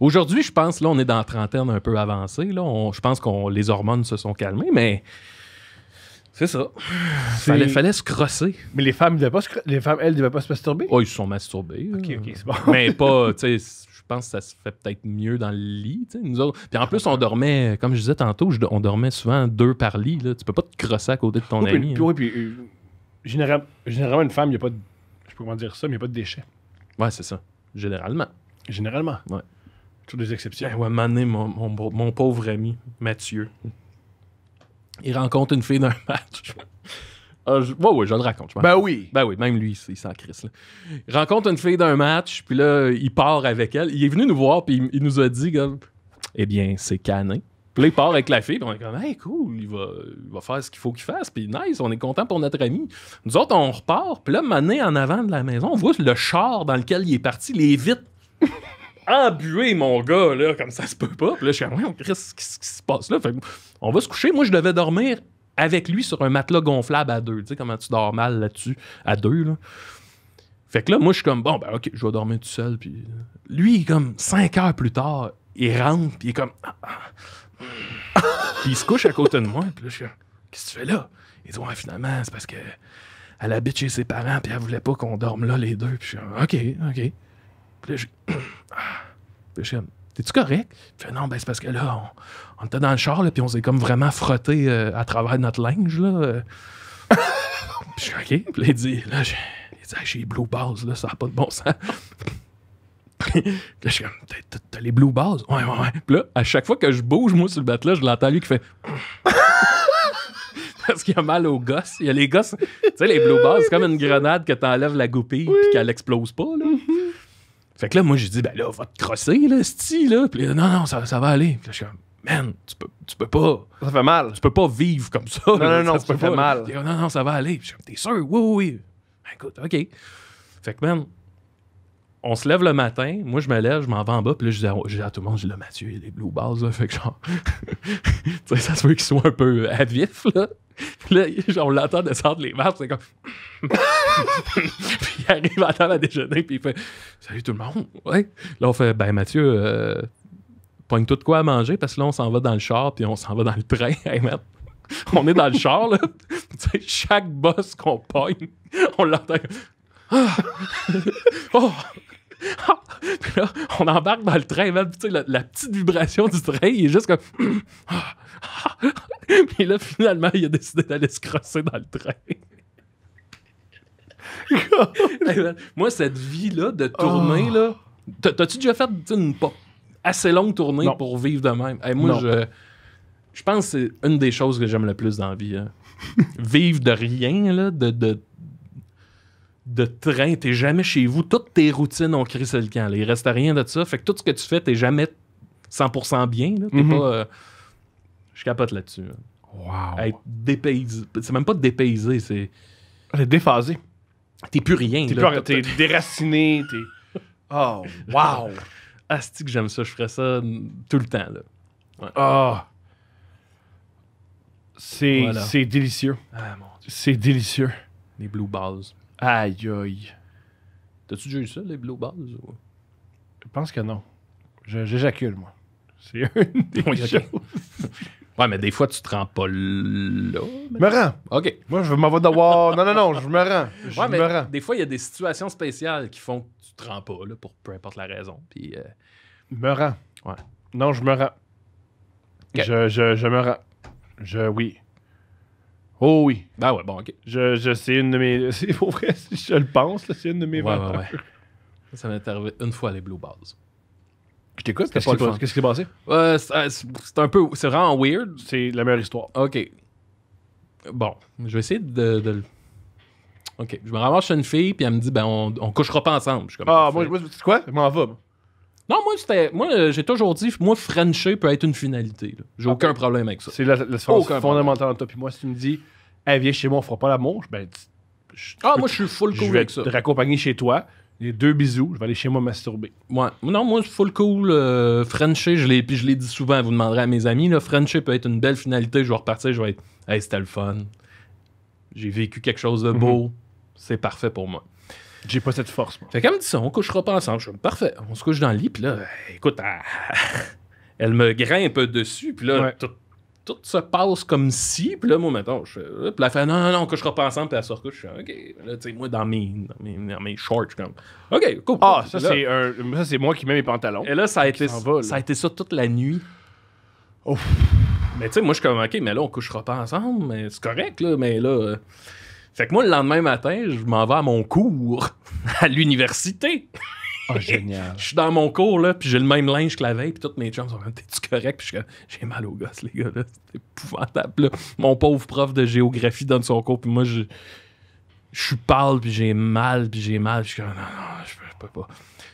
Aujourd'hui, je pense, là, on est dans la trentaine un peu avancée. Là. je pense que les hormones se sont calmées, mais c'est ça. Il fallait se crosser. Mais les femmes, les femmes, elles, ne devaient pas se masturber? Oh, ils se sont masturbés. Ok, euh. ok, c'est bon. Mais pas, tu sais, je pense que ça se fait peut-être mieux dans le lit. tu sais, nous autres. Puis en plus, on dormait, comme je disais tantôt, on dormait souvent deux par lit. Là. Tu peux pas te crosser à côté de ton ami. Puis, hein. euh, généralement, une femme, il n'y a pas de. Je peux comment dire ça, mais il n'y a pas de déchets. Ouais, c'est ça. Généralement. Généralement. Ouais. toujours des exceptions. Ben mané, mon pauvre ami, Mathieu. Il rencontre une fille d'un match. Oui, ah, je... je le raconte. ben oui. Ben oui, même lui, il s'en crisse. Il rencontre une fille d'un match, puis là, il part avec elle. Il est venu nous voir, puis il, nous a dit, comme, eh bien, c'est canin. Puis là, il part avec la fille, puis on est comme, hey, cool, il va, faire ce qu'il faut qu'il fasse, puis nice, on est content pour notre ami. Nous autres, on repart, puis là, mané en avant de la maison, on voit le char dans lequel il est parti, les vite... « Embuée, mon gars, là, comme ça se peut pas. Puis là, je suis comme, qu'est-ce qui se passe là? on va se coucher. Moi, je devais dormir avec lui sur un matelas gonflable à deux. Tu sais comment tu dors mal là-dessus, à deux, Fait que là, moi, je suis comme, bon, ben, ok, je vais dormir tout seul. Puis lui, comme, cinq heures plus tard, il rentre, puis il est comme, ah, ah, hmm. puis il se couche à côté de moi. Puis là, je suis qu'est-ce que tu fais là? Il dit, ouais, finalement, c'est parce que elle habite chez ses parents, puis elle voulait pas qu'on dorme là, les deux. Puis je suis ok, ok. Puis là, je. Ah. t'es-tu correct? non, ben c'est parce que là, on, était dans le char, là, puis on s'est comme vraiment frotté euh, à travers notre linge, là. Euh, puis je suis OK. Puis là, il dit, là, j'ai les Blue Bars, là, ça n'a pas de bon sens. là, je suis comme, t'as les Blue Bars? Ouais, ouais, ouais. Puis là, à chaque fois que je bouge, moi, sur le bateau, là je l'entends lui qui fait. parce qu'il a mal aux gosses. Il y a les gosses. Tu sais, les Blue Bars, c'est comme une grenade que t'enlèves la goupille, et puis qu'elle explose pas, là. Mm-hmm. Fait que là, moi, j'ai dit, ben là, va te crosser, là, type là. Puis non, non, ça, ça va aller. Puis là, je suis comme, man, tu peux, tu peux pas. Ça fait mal. Tu peux pas vivre comme ça. Non, non, non, ça, fait mal. non, non, ça va aller. Puis je t'es sûr? Oui, oui, oui. Ben, écoute, OK. Fait que, man, on se lève le matin, moi je me lève, je m'en vais en bas, puis là je dis, à, tout le monde, je dis là, Mathieu, il est blue base, là, fait que genre, tu sais, ça se veut qu'il soit un peu euh, à vif, là là, on l'entend descendre les marches, c'est comme. puis il arrive à table à déjeuner, puis il fait Salut tout le monde. Ouais. Là, on fait Ben Mathieu, euh, pogne tout quoi à manger, parce que là, on s'en va dans le char, puis on s'en va dans le train. on est dans le char, là. chaque boss qu'on pogne, on l'entend. Ah. oh, ah! puis là, on embarque dans le train, même, la, petite vibration du train, il est juste comme. Ah! Ah! puis là, finalement, il a décidé d'aller se crosser dans le train. Moi, cette vie-là de tournée, là. T'as-tu déjà fait une assez longue tournée pour vivre de même? moi, je, je pense que c'est une des choses que j'aime le plus dans la vie. Hein. vivre de rien, là, de, de de train, t'es jamais chez vous. Toutes tes routines ont crissé le camp. Là. Il reste rien de ça. Fait que tout ce que tu fais, t'es jamais 100% bien. Mhm. pas. Euh, je capote là-dessus. Hein. Wow. Être C'est même pas dépaysé, c'est. T'es déphasé. T'es plus rien. T'es, déraciné. Oh, wow! Asti que j'aime ça. Je ferais ça tout le temps. Là. Oh. C'est, délicieux. Ah, c'est délicieux. Les blue balls. Aïe, aïe. T'as-tu déjà eu ça, les blue balls? Je pense que non. Je- J'éjacule, moi. C'est une des choses. Ouais, mais des fois, tu te rends pas là. me rends. OK. Moi, je m'en vais devoir. Non, non, non, je me rends. Je me rends. des fois, il y a des situations spéciales qui font que tu te rends pas, là, pour peu importe la raison. Puis, euh, Me rends. Ouais. Non, je me rends. Je, je, je me rends. Je, oui. Oh oui. Ben ouais, bon, ok. Je, je c'est une de mes. C'est pour vrai, je le pense, c'est une de mes ouais, Ouais, Ça m'est arrivé une fois les Blue Balls. Je t'écoute, qu'est-ce qui s'est passé? Euh, euh, c'est un peu. C'est vraiment weird. C'est la meilleure histoire. Ok. Bon, je vais essayer de, Ok, je me ramasse chez une fille, puis elle me dit, ben, on, on couchera pas ensemble. Je comme, ah, moi, sais quoi? Je m'en vais. Non, moi, c'était, moi euh, j'ai toujours dit, moi, friendship peut être une finalité. J'ai aucun problème avec ça. C'est la, différence fondamentale entre toi puis moi. Si tu me dis, viens chez moi, on fera pas l'amour, ben, ah, moi, je suis full cool avec ça. vais te raccompagner chez toi. Les deux bisous, je vais aller chez moi masturber. Ouais. Non, moi, full cool. Euh, friendship, je l'ai, puis je l'ai dit souvent, vous demanderez à mes amis, là, peut être une belle finalité. Je vais repartir, je vais être, hey, c'était le fun. J'ai vécu quelque chose de mhm. beau. C'est parfait pour moi. J'ai pas cette force, moi. Fait qu'elle me dit ça, on couchera pas ensemble. Je suis parfait, on se couche dans le lit, puis là, écoute, elle me grimpe dessus, puis là, tout, tout, se passe comme si, puis là, moi, maintenant je Puis elle fait, non, non, non, on couchera pas ensemble, puis elle se recouche. Je suis, ok, là, tu sais, moi, dans mes, mes, shorts, comme, ok, cool. Ah, ça, c'est, ça, c'est moi qui mets mes pantalons. Et là, ça a, été, ça a été ça toute la nuit. Oh! Mais tu sais, moi, je suis comme, ok, mais là, on couchera pas ensemble, mais c'est correct, là, mais là. Fait que moi, le lendemain matin, je m'en vais à mon cours à l'université. Oh, génial. je suis dans mon cours, là, puis j'ai le même linge que la veille, puis toutes mes jambes sont comme, t'es-tu correct? Puis je j'ai mal aux gosses, les gars, là. C'est épouvantable, là. Mon pauvre prof de géographie donne son cours, puis moi, je, je pâle, puis j'ai mal, puis j'ai mal, je suis comme, non, non, je peux, pas.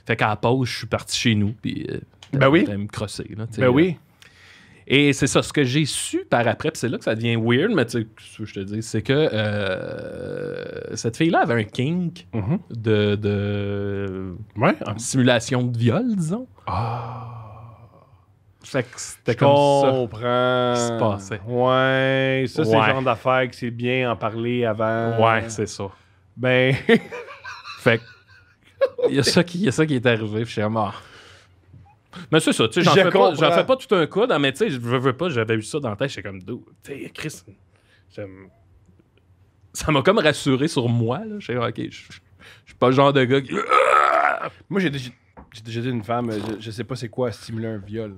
Fait qu'à la pause, je suis parti chez nous, puis. Euh, ben oui. me crosser, là. Ben oui. Euh, et c'est ça, ce que j'ai su par après, c'est là que ça devient weird, mais tu sais, je te dis, c'est que euh, cette fille-là avait un kink mhm. de, de ouais, hein. simulation de viol, disons. Ah! Oh. Fait que c'était comme ça. comprends. se passait. Ouais, ça, c'est le genre d'affaire que c'est bien en parler avant. Ouais, c'est ça. Ben. fait que. Il y, a ça qui, ça qui est arrivé, je suis mort. Mais c'est ça, tu sais, j'en fais, pas, j'en fais pas tout un coup, hein, mais tu sais, je veux pas, j'avais eu ça dans la tête, j'étais comme, d'où, tu sais, Chris, ça m'a comme rassuré sur moi, là. suis ok, je suis pas le genre de gars qui. Moi, j'ai déjà dit une femme, je, sais pas c'est quoi stimuler un viol.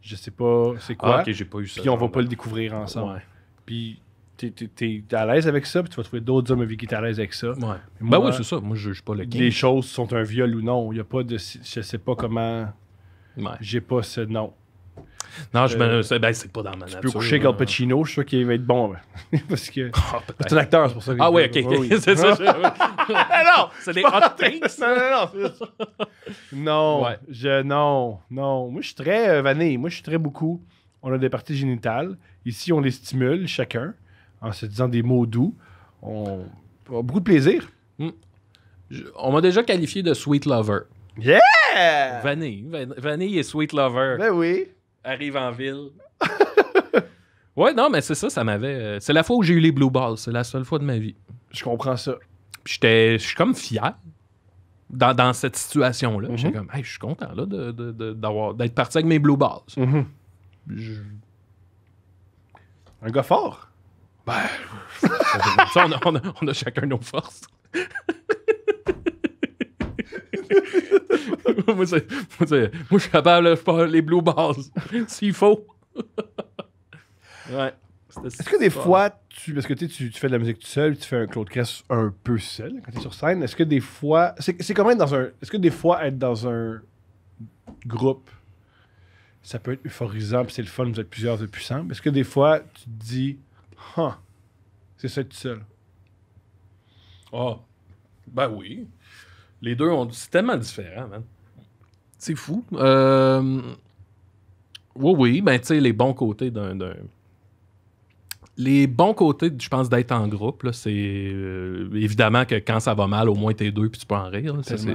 Je sais pas c'est quoi. Ah, ok, j'ai pas eu ça. Puis on va pas le découvrir ensemble. Ouais. Puis t'es à l'aise avec ça, puis tu vas trouver d'autres hommes qui sont à l'aise avec ça. Ouais. ben oui, c'est ça. Moi, je juge pas le Les choses sont un viol ou non. Il y a pas de. Je sais pas comment. J'ai pas ce nom. Non, je me... Euh, ben, c'est pas dans ma nature. Tu peux coucher avec je suis sûr qu'il va être bon. Hein. Parce que. Ah, c'est un acteur, c'est pour ça. Que ah oui, ok, c'est ça. non, c'est des hot takes. Non, non, non. non, je, non, non. Moi, je suis très euh, Moi, je suis très beaucoup. On a des parties génitales. Ici, on les stimule chacun en se disant des mots doux. On, a beaucoup de plaisir. Hmm. On m'a déjà qualifié de sweet lover. Yeah! Vanille. Vanille est Sweet Lover. Ben oui. Arrive en ville. ouais, non, mais c'est ça, ça m'avait. Euh, c'est la fois où j'ai eu les Blue Balls. C'est la seule fois de ma vie. Je comprends ça. J'étais. Je suis comme fier. Dans, cette situation-là. Mm comme, hey, je suis content là, d'être de, parti avec mes Blue Balls. Mm-hmm. Un gars fort. Ben, on a chacun nos forces. moi, je suis capable, de faire les blue bars s'il faut. Est-ce que des fois, tu, parce que tu, fais de la musique tout seul, tu fais un Claude Cress un peu seul quand tu es sur scène, est-ce que des fois, c'est, quand même dans un, est-ce que des fois être dans un groupe, ça peut être euphorisant, puis c'est le fun, vous êtes plusieurs, de êtes puissants, est-ce que des fois, tu te dis, c'est ça tout seul? Ah, oh. ben oui. Les deux, ont... c'est tellement différent, man. C'est fou. Euh, oui, oui, ben tu sais, les bons côtés d'un... Les bons côtés, je pense, d'être en groupe, c'est euh, évidemment que quand ça va mal, au moins t'es deux puis tu peux en rire. C'est ça,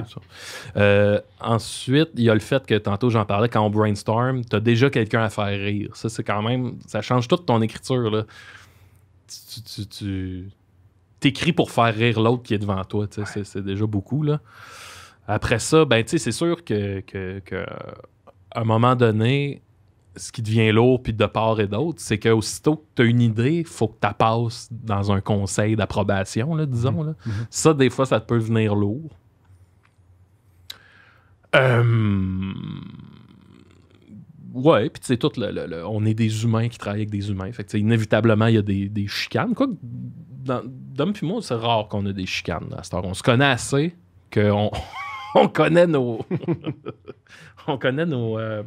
euh, ensuite, il y a le fait que tantôt j'en parlais, quand on brainstorm, t'as déjà quelqu'un à faire rire. Ça, c'est quand même. Ça change toute ton écriture. Là. tu, tu, t'écris pour faire rire l'autre qui est devant toi. C'est, déjà beaucoup. Là. Après ça, ben, c'est sûr que, un moment donné, ce qui devient lourd, puis de part et d'autre, c'est qu'aussitôt que tu as une idée, il faut que tu passes dans un conseil d'approbation, là, disons. Mhm. Mhm. Ça, des fois, ça peut venir lourd. Euh... Ouais, puis tu sais, tout le, on est des humains qui travaillent avec des humains. Fait que, inévitablement, il y a des, chicanes. Quoi dans, Dom moi, c'est rare qu'on ait des chicanes On se connaît assez qu'on on connaît nos. on connaît nos euh,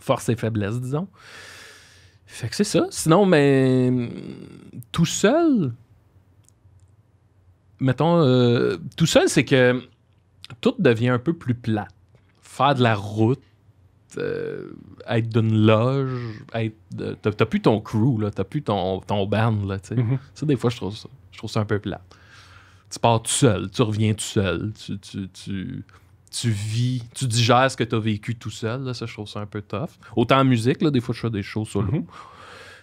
forces et faiblesses, disons. Fait que c'est ça. Sinon, mais ben, tout seul, mettons, euh, tout seul, c'est que tout devient un peu plus plat. Faire de la route, euh, être d'une loge, être. t'as plus ton crew, là, t'as plus ton, band, là, tu sais. Mhm. Ça, des fois, je trouve ça, je trouve ça un peu plat Tu pars tout seul, tu reviens tout seul, tu, vis, tu digères ce que t'as vécu tout seul, là, ça, je trouve ça un peu tough. Autant en musique, là, des fois, je fais des shows solo. Mhm.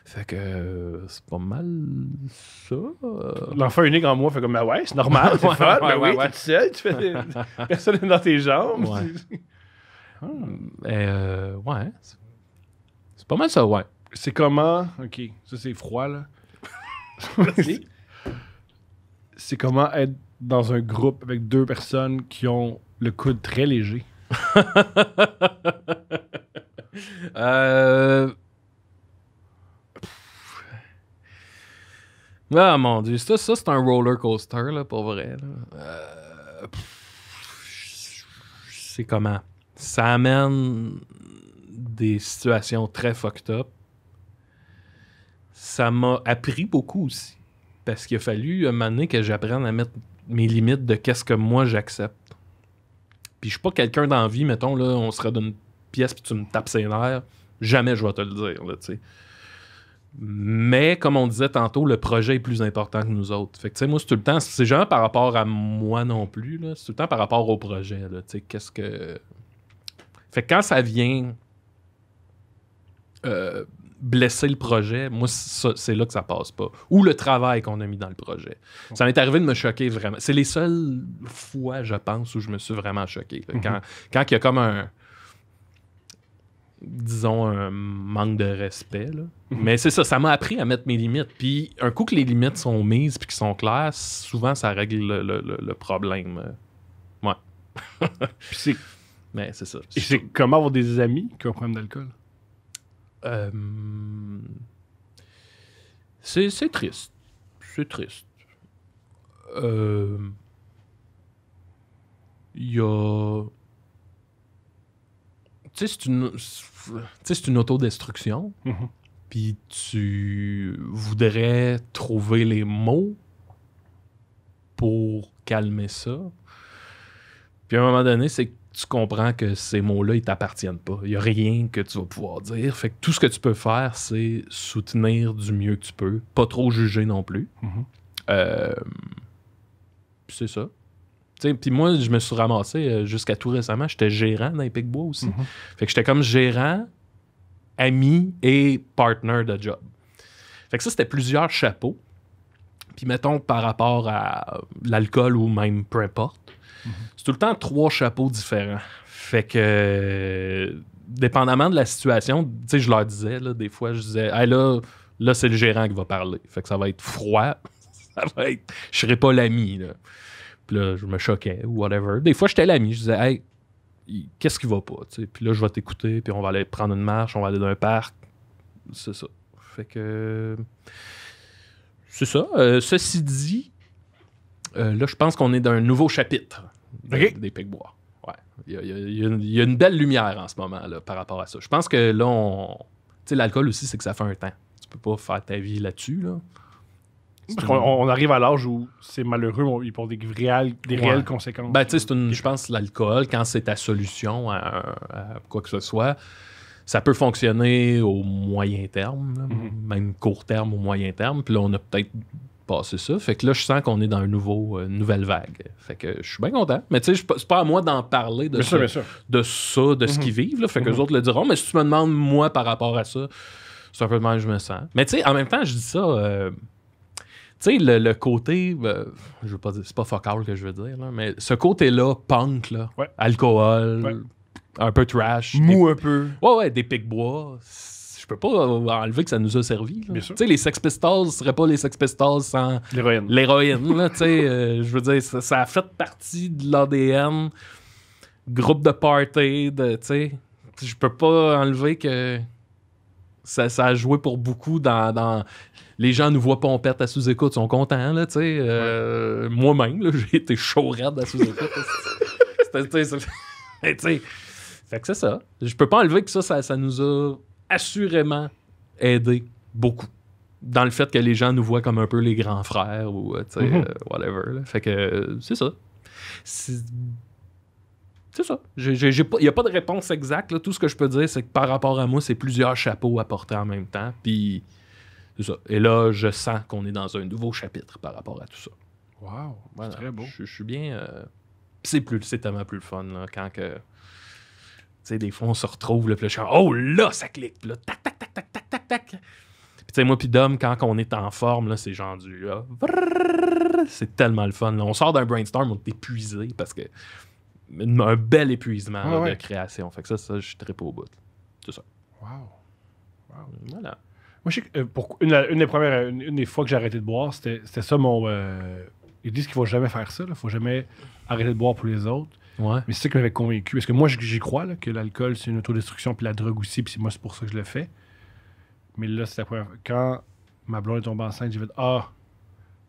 Fait que euh, c'est pas mal ça. L'enfant unique en moi fait comme, ah ouais, c'est normal, c'est ouais, ouais, mais ben ouais, oui, tu seul, tu fais personne dans tes jambes. Hmm. Euh, ouais. Hein. C'est pas mal ça, ouais. C'est comment. Ok, ça c'est froid là. c'est comment être dans un groupe avec deux personnes qui ont le coude très léger. Euh, ah mon dieu, ça, c'est un roller coaster là, pour vrai. Euh... C'est comment? ça amène des situations très fucked up. Ça m'a appris beaucoup aussi. Parce qu'il a fallu un moment que j'apprenne à mettre mes limites de qu'est-ce que moi j'accepte. Puis je suis pas quelqu'un d'envie, mettons, là, on serait d'une pièce puis tu me tapes ses nerfs. Jamais je vais te le dire, Mais comme on disait tantôt, le projet est plus important que nous autres. Fait tu sais, moi, c'est tout le temps, c'est jamais par rapport à moi non plus, là, c'est tout le temps par rapport au projet. Là, tu sais, qu'est-ce que. Fait que quand ça vient euh, blesser le projet, moi, c'est là que ça passe pas. Ou le travail qu'on a mis dans le projet. Ça m'est arrivé de me choquer vraiment. C'est les seules fois, je pense, où je me suis vraiment choqué. Mhm. Quand il y a comme un. Disons un manque de respect. Là. Mhm. Mais c'est ça, ça m'a appris à mettre mes limites. Puis un coup que les limites sont mises puis qu'elles sont claires, souvent ça règle le, le problème. Euh, ouais. puis c'est mais ben, c'est ça. Et c'est comment avoir des amis qui ont un problème d'alcool? Euh, c'est triste. C'est triste. Il euh, y a. Tu sais, c'est une, une autodestruction. Mm-hmm. Puis tu voudrais trouver les mots pour calmer ça. Puis à un moment donné, c'est tu comprends que ces mots-là, ils t'appartiennent pas. Il n'y a rien que tu vas pouvoir dire. Fait que tout ce que tu peux faire, c'est soutenir du mieux que tu peux, pas trop juger non plus. Mhm. Euh, c'est ça. Puis moi, je me suis ramassé euh, jusqu'à tout récemment. J'étais gérant dans Epic Bois aussi. Mhm. Fait que j'étais comme gérant, ami et partner de job. Fait que ça, c'était plusieurs chapeaux. Puis mettons, par rapport à l'alcool ou même peu importe, c'est tout le temps trois chapeaux différents. Fait que, dépendamment de la situation, tu sais, je leur disais, des fois, je disais, hey, là, là, c'est le gérant qui va parler. Fait que ça va être froid. ça va être, je serai pas l'ami, là. Puis là, je me choquais ou whatever. Des fois, j'étais l'ami. Je disais, hey, qu'est-ce qui va pas? Puis là, je vais t'écouter, puis on va aller prendre une marche, on va aller dans un parc. C'est ça. Fait que. C'est ça. Euh, ceci dit, euh, là, je pense qu'on est dans un nouveau chapitre des pics bois. Ouais. Il y, a, une belle lumière en ce moment par rapport à ça. Je pense que là, on... l'alcool aussi, c'est que ça fait un temps. Tu peux pas faire ta vie là-dessus. Parce qu'on on, arrive à l'âge où c'est malheureux, il ils des, réelles, des réelles conséquences. Ben, je pense l'alcool, quand c'est ta solution à, quoi que ce soit, ça peut fonctionner au moyen terme, mhm. même court terme au moyen terme. Puis là, on a peut-être c'est ça. Fait que là, je sens qu'on est dans nouveau, euh, une nouvelle vague. Fait que je suis bien content. Mais tu sais, c'est pas à moi d'en parler de, de ça, de ce qu'ils mhm. vivent. Fait que les mhm. autres le diront. Mais si tu me demandes, moi, par rapport à ça, c'est un peu de mal je me sens. Mais tu sais, en même temps, je dis ça. Euh, tu sais, le, côté, euh, je veux pas dire, c'est pas fuck que je veux dire, mais ce côté-là, punk, là, alcool, un peu trash. Mou un peu. Ouais, ouais, des pics bois, peux pas euh, enlever que ça nous a servi. tu les Sex Pistols seraient pas les Sex Pistols sans l'héroïne. L'héroïne, euh, je veux dire, ça, a fait partie de l'ADN, groupe de party, de, tu je peux pas enlever que ça, a joué pour beaucoup dans, les gens nous voient perte à sous-écoute, sont contents, là, tu sais. Euh, moi-même, j'ai été chaud à sous-écoute. tu c'est ça. Je peux pas enlever que ça, ça nous a assurément aidé beaucoup dans le fait que les gens nous voient comme un peu les grands frères ou euh, mhm. euh, whatever fait que c'est ça c'est ça. Il n'y a pas de réponse exacte. Tout ce que je peux dire, c'est que par rapport à moi, c'est plusieurs chapeaux à porter en même temps. Puis, c'est ça. Et là, je sens qu'on est dans un nouveau chapitre par rapport à tout ça. Wow, c'est très beau. Je, suis bien. Euh, c'est plus, tellement plus le fun quand que sais, des fois, on se retrouve, le puis oh là, ça clique, puis là, tac, tac, tac, tac, tac, tac, tac. Puis, tu sais, moi, puis Dom, quand on est en forme, là, c'est genre du. c'est tellement le fun. On sort d'un brainstorm, on est épuisé parce que. Un bel épuisement là, de création. Fait que ça, ça, je suis très au bout. C'est ça. Wow. wow. Voilà. Moi, je sais que euh, une, des premières une, des fois que j'ai arrêté de boire, c'était ça mon. Euh, ils disent qu'il faut jamais faire ça. Il faut jamais arrêter de boire pour les autres. Mais c'est ça qui m'avait convaincu. Parce que moi, j'y crois là, que l'alcool, c'est une autodestruction, puis la drogue aussi, puis moi, c'est pour ça que je le fais. Mais là, c'est la première fois. Quand ma blonde est tombée enceinte, j'ai fait Ah,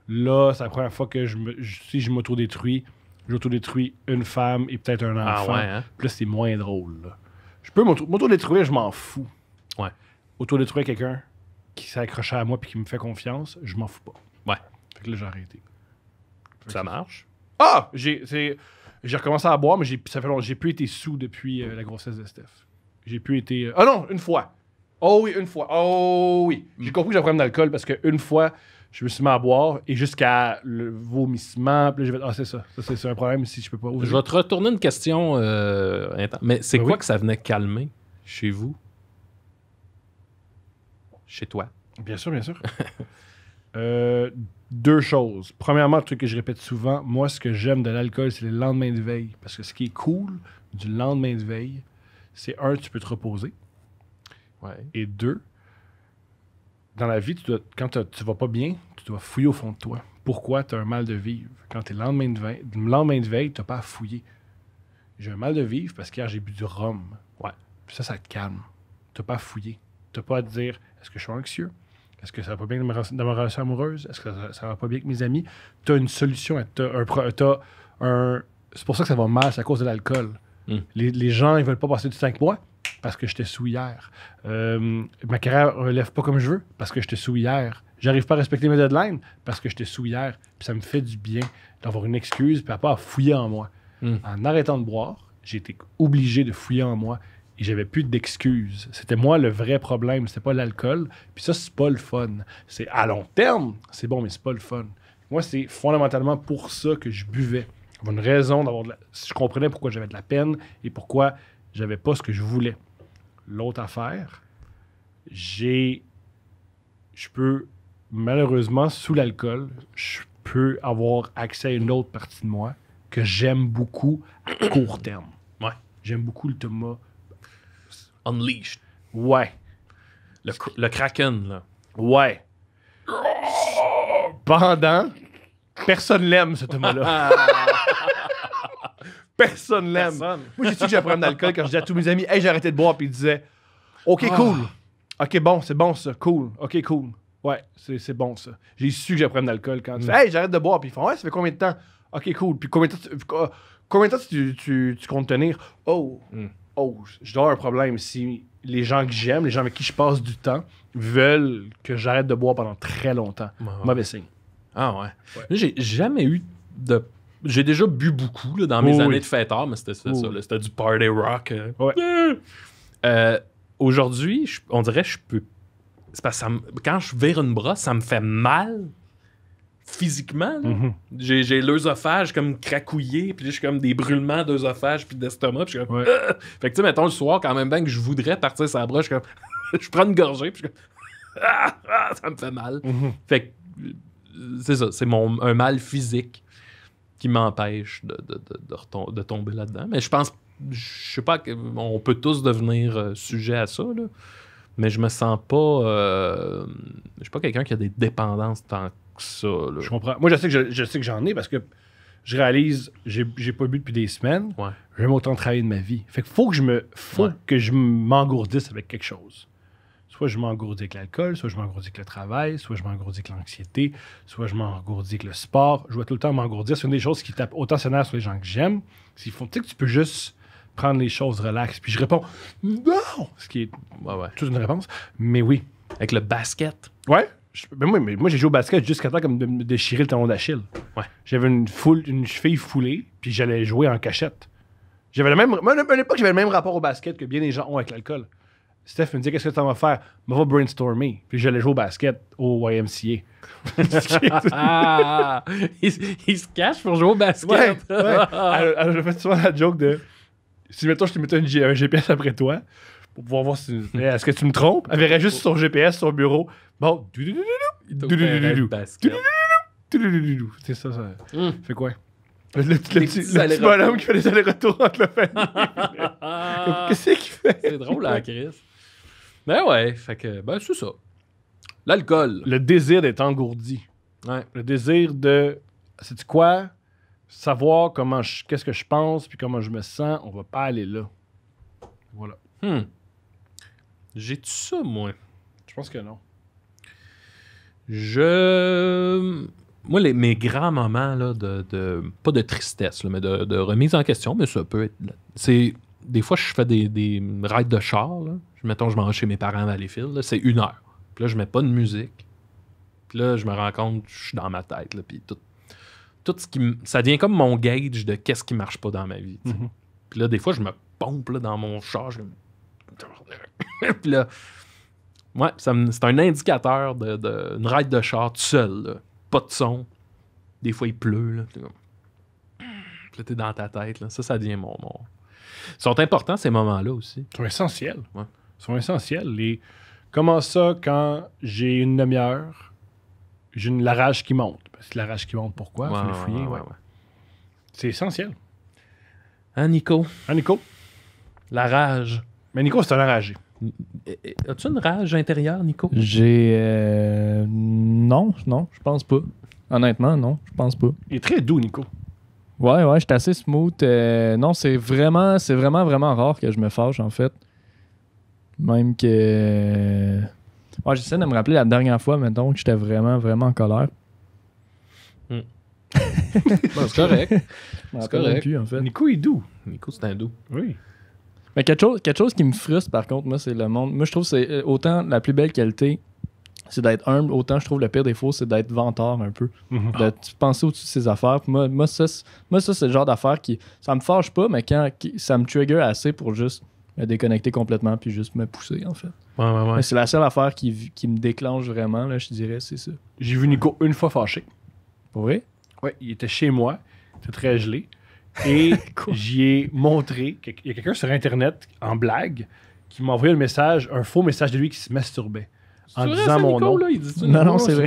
là, c'est la première fois que je si je m'autodétruis, j'autodétruis une femme et peut-être un ah, enfant. Ah là, c'est moins drôle. Je peux m'autodétruire, je m'en fous. Ouais. Autodétruire quelqu'un qui s'est accroché à moi puis qui me fait confiance, je m'en fous pas. Ouais. Fait que là, j'ai arrêté. Ça marche. Ah! J'ai. J'ai recommencé à boire, mais j'ai, ça fait longtemps. J'ai plus été sous depuis euh, la grossesse de Steph. J'ai plus été. Euh, ah non, une fois. Oh oui, une fois. Oh oui. J'ai mm. compris que j'avais un problème d'alcool parce qu'une fois, je me suis mis à boire et jusqu'à le vomissement. je vais. Ah, c'est ça. c'est, un problème si je peux pas. Ouvrir. Je vais te retourner une question. Euh, mais c'est ben quoi que ça venait calmer chez vous Chez toi Bien sûr, bien sûr. euh deux choses. Premièrement, le truc que je répète souvent, moi, ce que j'aime de l'alcool, c'est le lendemain de veille. Parce que ce qui est cool du lendemain de veille, c'est un, tu peux te reposer. Et deux, dans la vie, quand tu vas pas bien, tu dois fouiller au fond de toi. Pourquoi tu as un mal de vivre? Quand tu es lendemain de lendemain de veille tu n'as pas à fouiller. J'ai un mal de vivre parce qu'hier, j'ai bu du rhum. Ouais. ça, ça te calme. Tu n'as pas à fouiller. Tu n'as pas à te dire, est-ce que je suis anxieux? Est-ce que ça va pas bien dans ma, relation amoureuse? Est-ce que ça, va pas bien avec mes amis? Tu as une solution. T'as un, c'est pour ça que ça va mal, c'est à cause de l'alcool. Hmm. Les, gens, ils veulent pas passer du avec mois parce que j'étais sous hier. Euh, ma carrière ne relève pas comme je veux parce que j'étais sous hier. J'arrive pas à respecter mes deadlines parce que j'étais sous hier. Puis ça me fait du bien d'avoir une excuse puis à pas fouiller en moi. Hmm. En arrêtant de boire, j'ai été obligé de fouiller en moi et j'avais plus d'excuses. C'était moi le vrai problème, c'était pas l'alcool. Puis ça, c'est pas le fun. C'est à long terme, c'est bon, mais c'est pas le fun. Moi, c'est fondamentalement pour ça que je buvais. Pour une raison d'avoir Je comprenais pourquoi j'avais de la peine et pourquoi j'avais pas ce que je voulais. L'autre affaire, j'ai. Je peux, malheureusement, sous l'alcool, je peux avoir accès à une autre partie de moi que j'aime beaucoup à court terme. Ouais. J'aime beaucoup le Thomas Unleashed. Ouais. Le, le Kraken, là. Ouais. Pendant, personne l'aime, ce homme là personne l'aime. Moi, j'ai su que j'ai un problème d'alcool quand je disais à tous mes amis, hey, j'ai arrêté de boire, puis ils disaient, OK, ah. cool. OK, bon, c'est bon ça. Cool. OK, cool. Ouais, c'est, c'est bon ça. J'ai su que j'ai un problème d'alcool quand je mm. Hey, j'arrête de boire. Puis ils font, ouais, ça fait combien de temps? OK, cool. Puis combien de temps tu, euh, combien de temps tu, tu, comptes tenir? Oh, mm oh, je dois avoir un problème si les gens que j'aime, les gens avec qui je passe du temps, veulent que j'arrête de boire pendant très longtemps. Mauvais signe. Ah ouais. J'ai jamais eu de. J'ai déjà bu beaucoup là, dans mes années de fêtard, ah, mais c'était ça. C'était du party rock. Euh. Euh, aujourd'hui, on dirait que je peux. C'est parce que quand je vire une brosse, ça me fait mal physiquement. Mhm. J'ai l'œsophage comme cracouillé, puis j'ai comme des brûlements d'œsophage puis d'estomac. Ah! Fait que tu sais, mettons le soir, quand même bien que je voudrais partir sa broche, comme, je prends une gorgée, puis je comme, ah! Ah! ça me fait mal. Mhm. Fait c'est ça, c'est un mal physique qui m'empêche de, de, tomber là-dedans. Mais je pense, je sais pas, on peut tous devenir euh, sujet à ça, mais je me sens pas. Euh, je suis pas quelqu'un qui a des dépendances tant je comprends. Moi, je sais que je, sais que j'en ai parce que je réalise, j'ai, j'ai pas bu depuis des semaines. Ouais. J'aime autant travailler de ma vie. Fait que faut que je me, faut que je m'engourdisse avec quelque chose. Soit je m'engourdis avec l'alcool, soit je m'engourdis avec le travail, soit je m'engourdis avec l'anxiété, soit je m'engourdis avec le sport. Je vois tout le temps m'engourdir. C'est une des choses qui tape autant sur les gens que j'aime. S'ils font, tu sais que tu peux juste prendre les choses relax. Puis je réponds non, ce qui est toute une réponse. Mais oui. Avec le basket. Ouais. Ben moi, j'ai joué au basket jusqu'à temps comme de déchirer le talon d'Achille. J'avais une, foule, une cheville foulée, puis j'allais jouer en cachette. J'avais le même. à l'époque, j'avais le même rapport au basket que bien des gens ont avec l'alcool. Steph me dit Qu'est-ce que tu vas faire Me va brainstormer. Puis j'allais jouer au basket au YMCA. il, se cache pour jouer au basket. Alors, je fais souvent la joke de Si, mettons, je te mettais un GPS après toi, pour pouvoir voir si est-ce que tu me trompes. Elle verrait juste son GPS, son bureau. Bon, c'est ça, ça. Fait quoi? Le, petit bonhomme qui fait des allers-retours entre le famille. Qu'est-ce qu'il fait? C'est drôle, la crise. Ben ouais, fait que, ben c'est ça. L'alcool. Le désir d'être engourdi. Ouais. Le désir de, sais-tu quoi? Savoir comment qu'est-ce que je pense puis comment je me sens, on va pas aller là. Voilà. Hmm jai tout ça, moi? Je pense que non. Je. Moi, mes grands moments, là, de, pas de tristesse, mais de, remise en question, mais ça peut être. C'est. Des fois, je fais des, des rides de char. Là. Mettons, je mange chez mes parents à Valleyfield. C'est une heure. Puis là, je mets pas de musique. Puis là, je me rends compte, je suis dans ma tête. puis tout, ce qui. Ça devient comme mon gauge de qu'est-ce qui marche pas dans ma vie. Mm-hmm. Puis là, des fois, je me pompe dans mon char. c'est un indicateur d'une de, de, ride de char tout seul. Pas de son. Des fois, il pleut. Là, t'es dans ta tête. Là. Ça, ça devient mon mort. Ils sont importants, ces moments-là aussi. Ils sont essentiels. sont essentiels. Les... Comment ça, quand j'ai une demi-heure, j'ai une... la rage qui monte? C'est la rage qui monte, pourquoi? C'est essentiel. un hein, Nico? Hein, Nico? La rage. Mais Nico, c'est un enragé. As-tu une rage intérieure, Nico? J'ai. Euh, non, non, je pense pas. Honnêtement, non, je pense pas. Il est très doux, Nico. Ouais, ouais, je suis assez smooth. Euh, non, c'est vraiment, c'est vraiment, vraiment rare que je me fâche, en fait. Même que. moi, euh, j'essaie de me rappeler la dernière fois, mettons, que j'étais vraiment, vraiment en colère. Hmm. c'est correct. C'est correct. Nico est doux. Nico, c'est un doux. Oui. Mais quelque chose, quelque chose qui me frustre, par contre, moi, c'est le monde. Moi, je trouve que c'est euh, autant la plus belle qualité, c'est d'être humble. Autant je trouve le pire défaut, c'est d'être venteur un peu. Mhm. De penser au-dessus de ses affaires. Moi, moi, ça, c'est le genre d'affaire qui. Ça me fâche pas, mais quand ça me trigger assez pour juste me déconnecter complètement puis juste me pousser, en fait. C'est la seule affaire qui, me déclenche vraiment, là, je dirais, c'est ça. J'ai vu Nico une fois fâché. Oui? Oui, il était chez moi. C'était très gelé. Et j'y ai montré qu'il y a quelqu'un sur Internet, en blague, qui m'a envoyé un message, un faux message de lui qui se masturbait. En disant mon nom. non, non, c'est vrai.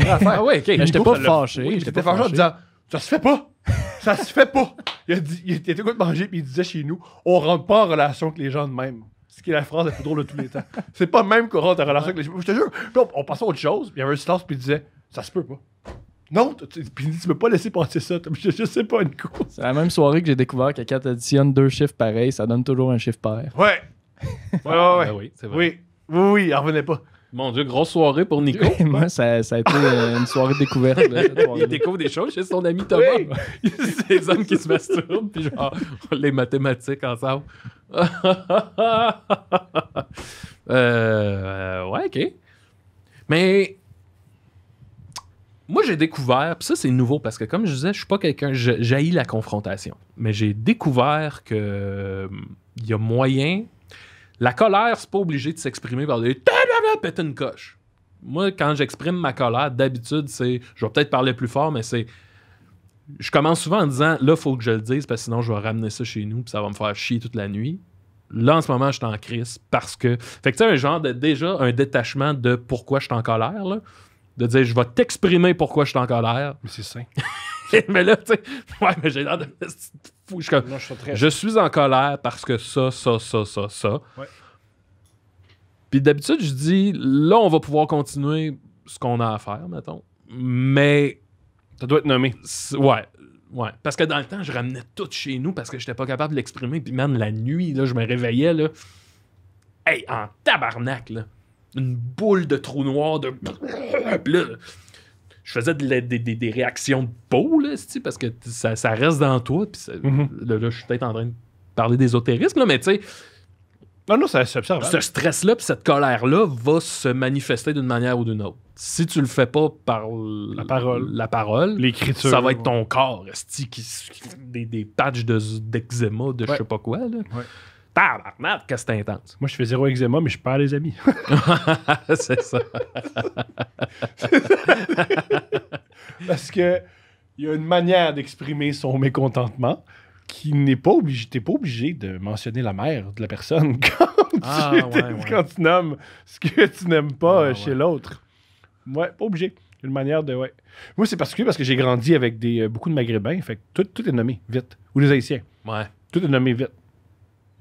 j'étais pas fâché. j'étais fâché en disant Ça se fait pas Ça se fait pas Il, a dit, il était de manger, puis il disait chez nous On rentre pas en relation avec les gens de même ce qui est la phrase la plus drôle de tous les temps. C'est pas même qu'on rentre en relation avec les gens. Je te jure. on, passe passait à autre chose, puis il y avait un silence, puis il disait Ça se peut pas. Non, tu, ne peux pas laisser passer ça. Je, ne sais pas une C'est la même soirée que j'ai découvert que quand tu additionnes deux chiffres pareils, ça donne toujours un chiffre pair. Ouais. ouais, ouais, ah oui, c'est vrai. Oui, oui, oui, revenait pas. Mon Dieu, grosse soirée pour Nico. Moi, ça, a été euh, une soirée découverte. il découvre des choses chez son ami Thomas. Oui. C'est des hommes qui se masturbent, puis genre, les mathématiques ensemble. euh, ouais, ok. Mais moi, j'ai découvert, puis ça, c'est nouveau parce que, comme je disais, je suis pas quelqu'un, j'haïs la confrontation. Mais j'ai découvert que hum, il y a moyen. La colère, c'est pas obligé de s'exprimer par des pète une coche. Moi, quand j'exprime ma colère, d'habitude, c'est. Je vais peut-être parler plus fort, mais c'est. Je commence souvent en disant là, faut que je le dise, parce que sinon, je vais ramener ça chez nous, puis ça va me faire chier toute la nuit. Là, en ce moment, je suis en crise parce que. Fait que, tu sais, un genre de. Déjà, un détachement de pourquoi je suis en colère, là de dire je vais t'exprimer pourquoi je suis en colère. Mais c'est ça. mais là, tu sais, ouais, mais j'ai l'air de me Je, je, suis je, suis en colère parce que ça, ça, ça, ça, ça. Ouais. Puis d'habitude, je dis là, on va pouvoir continuer ce qu'on a à faire, mettons. Mais. Ça doit être nommé. Ouais. Ouais. Parce que dans le temps, je ramenais tout chez nous parce que j'étais pas capable de l'exprimer. Puis même la nuit, là, je me réveillais, là. Hey, en tabarnak, là une boule de trou noir de. je faisais des, réactions de peau, parce que ça, reste dans toi. Puis mhm. là, je suis peut-être en train de parler d'ésotérisme, mais tu sais. Hein. Ce stress-là, puis cette colère-là va se manifester d'une manière ou d'une autre. Si tu le fais pas par la parole, la parole l'écriture, ça va être ton corps, qui, des, des patchs d'eczéma, de, je sais pas quoi. Là que c'est intense. Moi, je fais zéro eczéma, mais je perds les amis. c'est ça. Parce que il y a une manière d'exprimer son mécontentement qui n'est pas obligé, t'es pas obligé de mentionner la mère de la personne ah, quand, tu, nommes ce que tu n'aimes pas ah, euh, chez l'autre. Ouais, pas obligé. Une manière de, ouais. Moi, c'est particulier parce que j'ai grandi avec des, euh, beaucoup de Maghrébins, fait tout, est nommé vite. Ou les Haïtiens. Ouais. Tout est nommé vite.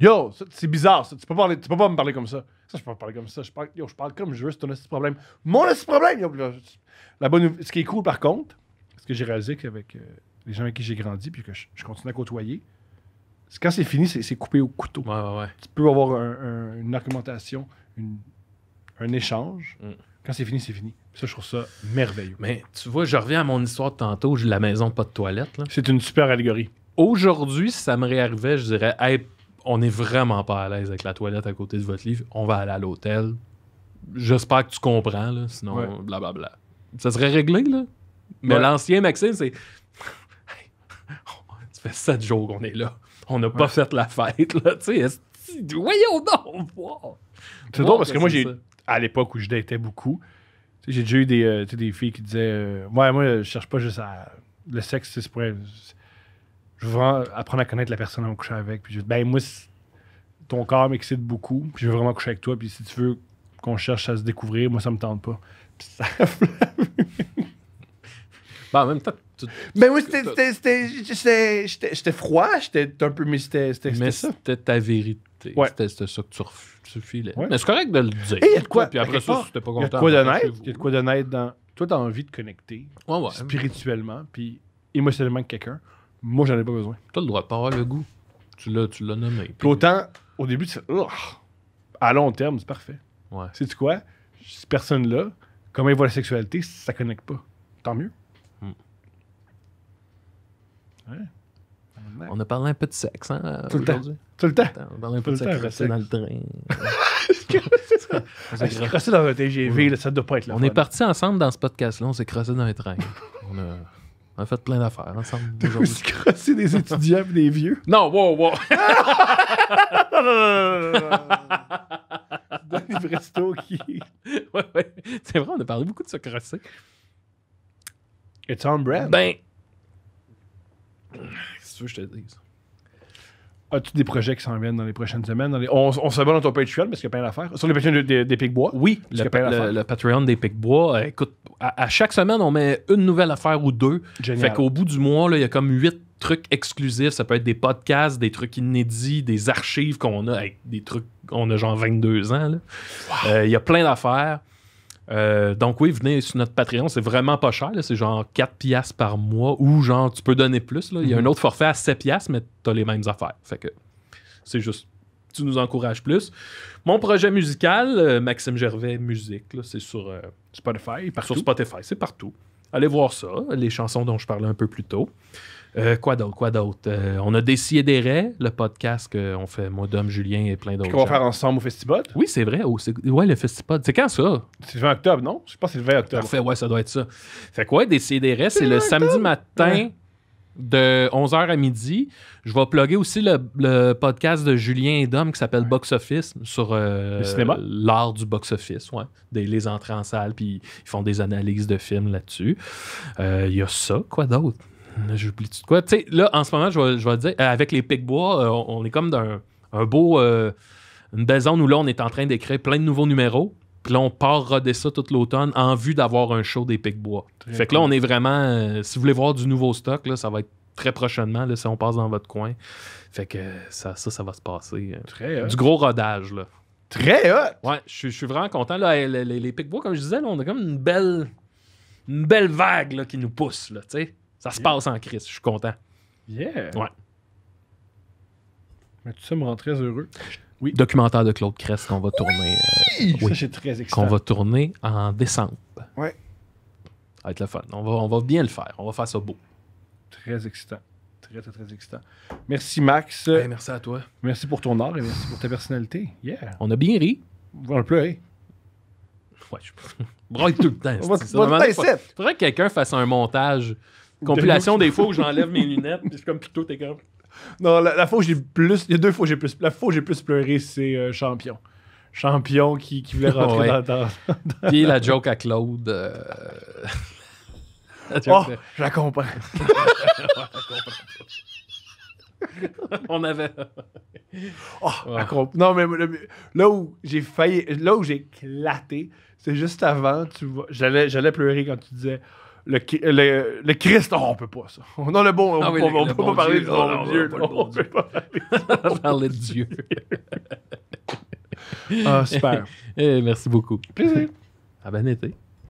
Yo, c'est bizarre, Tu peux, pas me parler comme ça. Ça, je peux pas parler comme ça. Je parle, yo, je parle comme je veux, c'est un petit problème. Mon petit problème! Yo, la bonne, ce qui est cool, par contre, ce que j'ai réalisé avec euh, les gens avec qui j'ai grandi, puis que je, continue à côtoyer, c'est quand c'est fini, c'est coupé au couteau. Ouais, ouais, Tu peux avoir une argumentation, un échange. Mm. Quand c'est fini, c'est fini. Ça, je trouve ça merveilleux. Mais tu vois, je reviens à mon histoire de tantôt, j'ai la maison pas de toilette. C'est une super allégorie. Aujourd'hui, si ça me réarrivait, je dirais, on n'est vraiment pas à l'aise avec la toilette à côté de votre livre. on va aller à l'hôtel. J'espère que tu comprends, là, sinon, blablabla. Bla, bla. Ça serait réglé, là. Mais l'ancien Maxime, c'est. ça fait sept jours qu'on est là. On n'a pas fait la fête, là. Tu sais, voyons donc, C'est drôle parce que, moi, j'ai. À l'époque où je datais beaucoup, j'ai déjà eu des, euh, des filles qui disaient euh, Ouais, moi, je cherche pas juste à. Le sexe, c'est pour je veux vraiment apprendre à connaître la personne à me coucher avec. Puis je ben moi, ton corps m'excite beaucoup, puis je veux vraiment coucher avec toi, puis si tu veux qu'on cherche à se découvrir, moi, ça me tente pas. Puis ben, en même temps, tu, ben oui, j'étais froid, j'étais un peu, mais c'était ça. C'était ta vérité. C'était ça que tu, refusais. Mais c'est correct de le dire. Et eh, ben, il y a de quoi. Puis après ça, pas Il y a de quoi Il y a de quoi de dans. Toi, t'as envie de connecter spirituellement, puis émotionnellement avec quelqu'un. Moi, j'en ai pas besoin. as le droit de pas avoir le goût. Tu l'as, tu l'as nommé. Puis... Autant, au début, tu fais, à long terme, c'est parfait. Ouais. Sais-tu quoi? Ces personnes là comment elles voient la sexualité, ça connecte pas. Tant mieux. Hmm. On a parlé un peu de sexe, hein, Tout le temps. Tout le temps. On a parlé un peu de sexe, dans le train. on s'est crossé dans un TGV, Ça là, doit pas être là. On est parti ensemble dans ce podcast-là, on s'est crossé dans un train. on a... On a fait plein d'affaires ensemble. C'est des étudiants et des vieux. Non, wow, wow. les restos qui. Ouais, ouais. C'est vrai, on a parlé beaucoup de se crosser. It's on brand. Ben. Qu'est-ce que tu veux que je te dise? As-tu des projets qui s'en viennent dans les prochaines semaines? On, se s'abonne dans ton Patreon parce qu'il y a plein d'affaires. Sur les Patreon des, Pics bois Oui, le, Patreon des Pics bois euh, écoute, à, chaque semaine, on met une nouvelle affaire ou deux. Génial. Fait qu'au bout du mois, il y a comme huit trucs exclusifs. Ça peut être des podcasts, des trucs inédits, des archives qu'on a, avec des trucs qu'on a genre 22 ans. Euh, il y a plein d'affaires. Euh, donc oui, venez sur notre Patreon, c'est vraiment pas cher, c'est genre 4 piastres par mois ou genre tu peux donner plus. Il y a mhm. un autre forfait à 7 piastres, mais as les mêmes affaires. Fait que c'est juste, tu nous encourages plus. Mon projet musical, euh, Maxime Gervais Musique, c'est sur euh, Spotify, sur Spotify, c'est partout. Allez voir ça, les chansons dont je parlais un peu plus tôt. Euh, quoi d'autre? Quoi d'autre? Euh, on a décidé des le podcast qu'on fait, moi, Dom, Julien et plein d'autres. Qu'on va faire ensemble au Festipod? Oui, c'est vrai. Oh, ouais, le Festipod. C'est quand ça? C'est le 20 octobre, non? Je sais pas si c'est le 20 octobre. Parfait, ouais, ça doit être ça. Fait quoi, ouais, décider des c'est le, samedi matin. De 11h à midi. Je vais plugger aussi le, podcast de Julien et Dom qui s'appelle Box Office sur euh, l'art du box office. Ouais. Des, les entrées en salle, puis ils font des analyses de films là-dessus. Il y a ça. Quoi d'autre? Euh, j'oublie tout de quoi. Tu sais, là, en ce moment, je vais, je dire, avec les pics bois, euh, on, est comme dans un, beau. Euh, une belle zone où là, on est en train d'écrire plein de nouveaux numéros. Puis là, on part roder ça tout l'automne en vue d'avoir un show des pics bois. fait que là, on est vraiment. si vous voulez voir du nouveau stock, là, ça va être très prochainement, là, si on passe dans votre coin. Fait que ça, ça, va se passer. du gros rodage, là. Très hot! Ouais, je suis vraiment content. Là, les, les, pics bois, comme je disais, là, on a comme une belle. Une belle vague qui nous pousse, là, tu sais. Ça se passe en crise, je suis content. Yeah! Ouais. Mais tout ça me rend très heureux. Oui. Documentaire de Claude Crest qu'on va tourner. Euh, oui! Ça, très excitant. Qu'on va tourner en décembre. Ouais. Ça va être le fun. On va, on va bien le faire. On va faire ça beau. Très excitant. Très, très, très excitant. Merci, Max. merci à toi. Merci pour ton art et merci pour ta personnalité. Yeah. On a bien ri. On a pleuré. Ouais, je braille tout le temps. C'est faudrait que quelqu'un fasse un montage compilation des fois où j'enlève mes lunettes, puis comme plutôt t'es comme. Non, la, fois où j'ai plus. Il y a deux fois où j'ai plus. La fois où j'ai plus pleuré, c'est euh, Champion. Champion qui, qui voulait rentrer dans dans, dans, Puis la joke à Claude. Euh, oh, On avait. Oh, non, mais là où j'ai failli. Là où j'ai éclaté, c'est juste avant. Tu vois, j'allais pleurer quand tu disais le, le, Christ, on oh, on peut pas ça. On a le bon, on, ah peut pas parler de Dieu. On peut pas parler de Dieu. Ah, super. et eh, merci beaucoup. Plaisir. À bon été.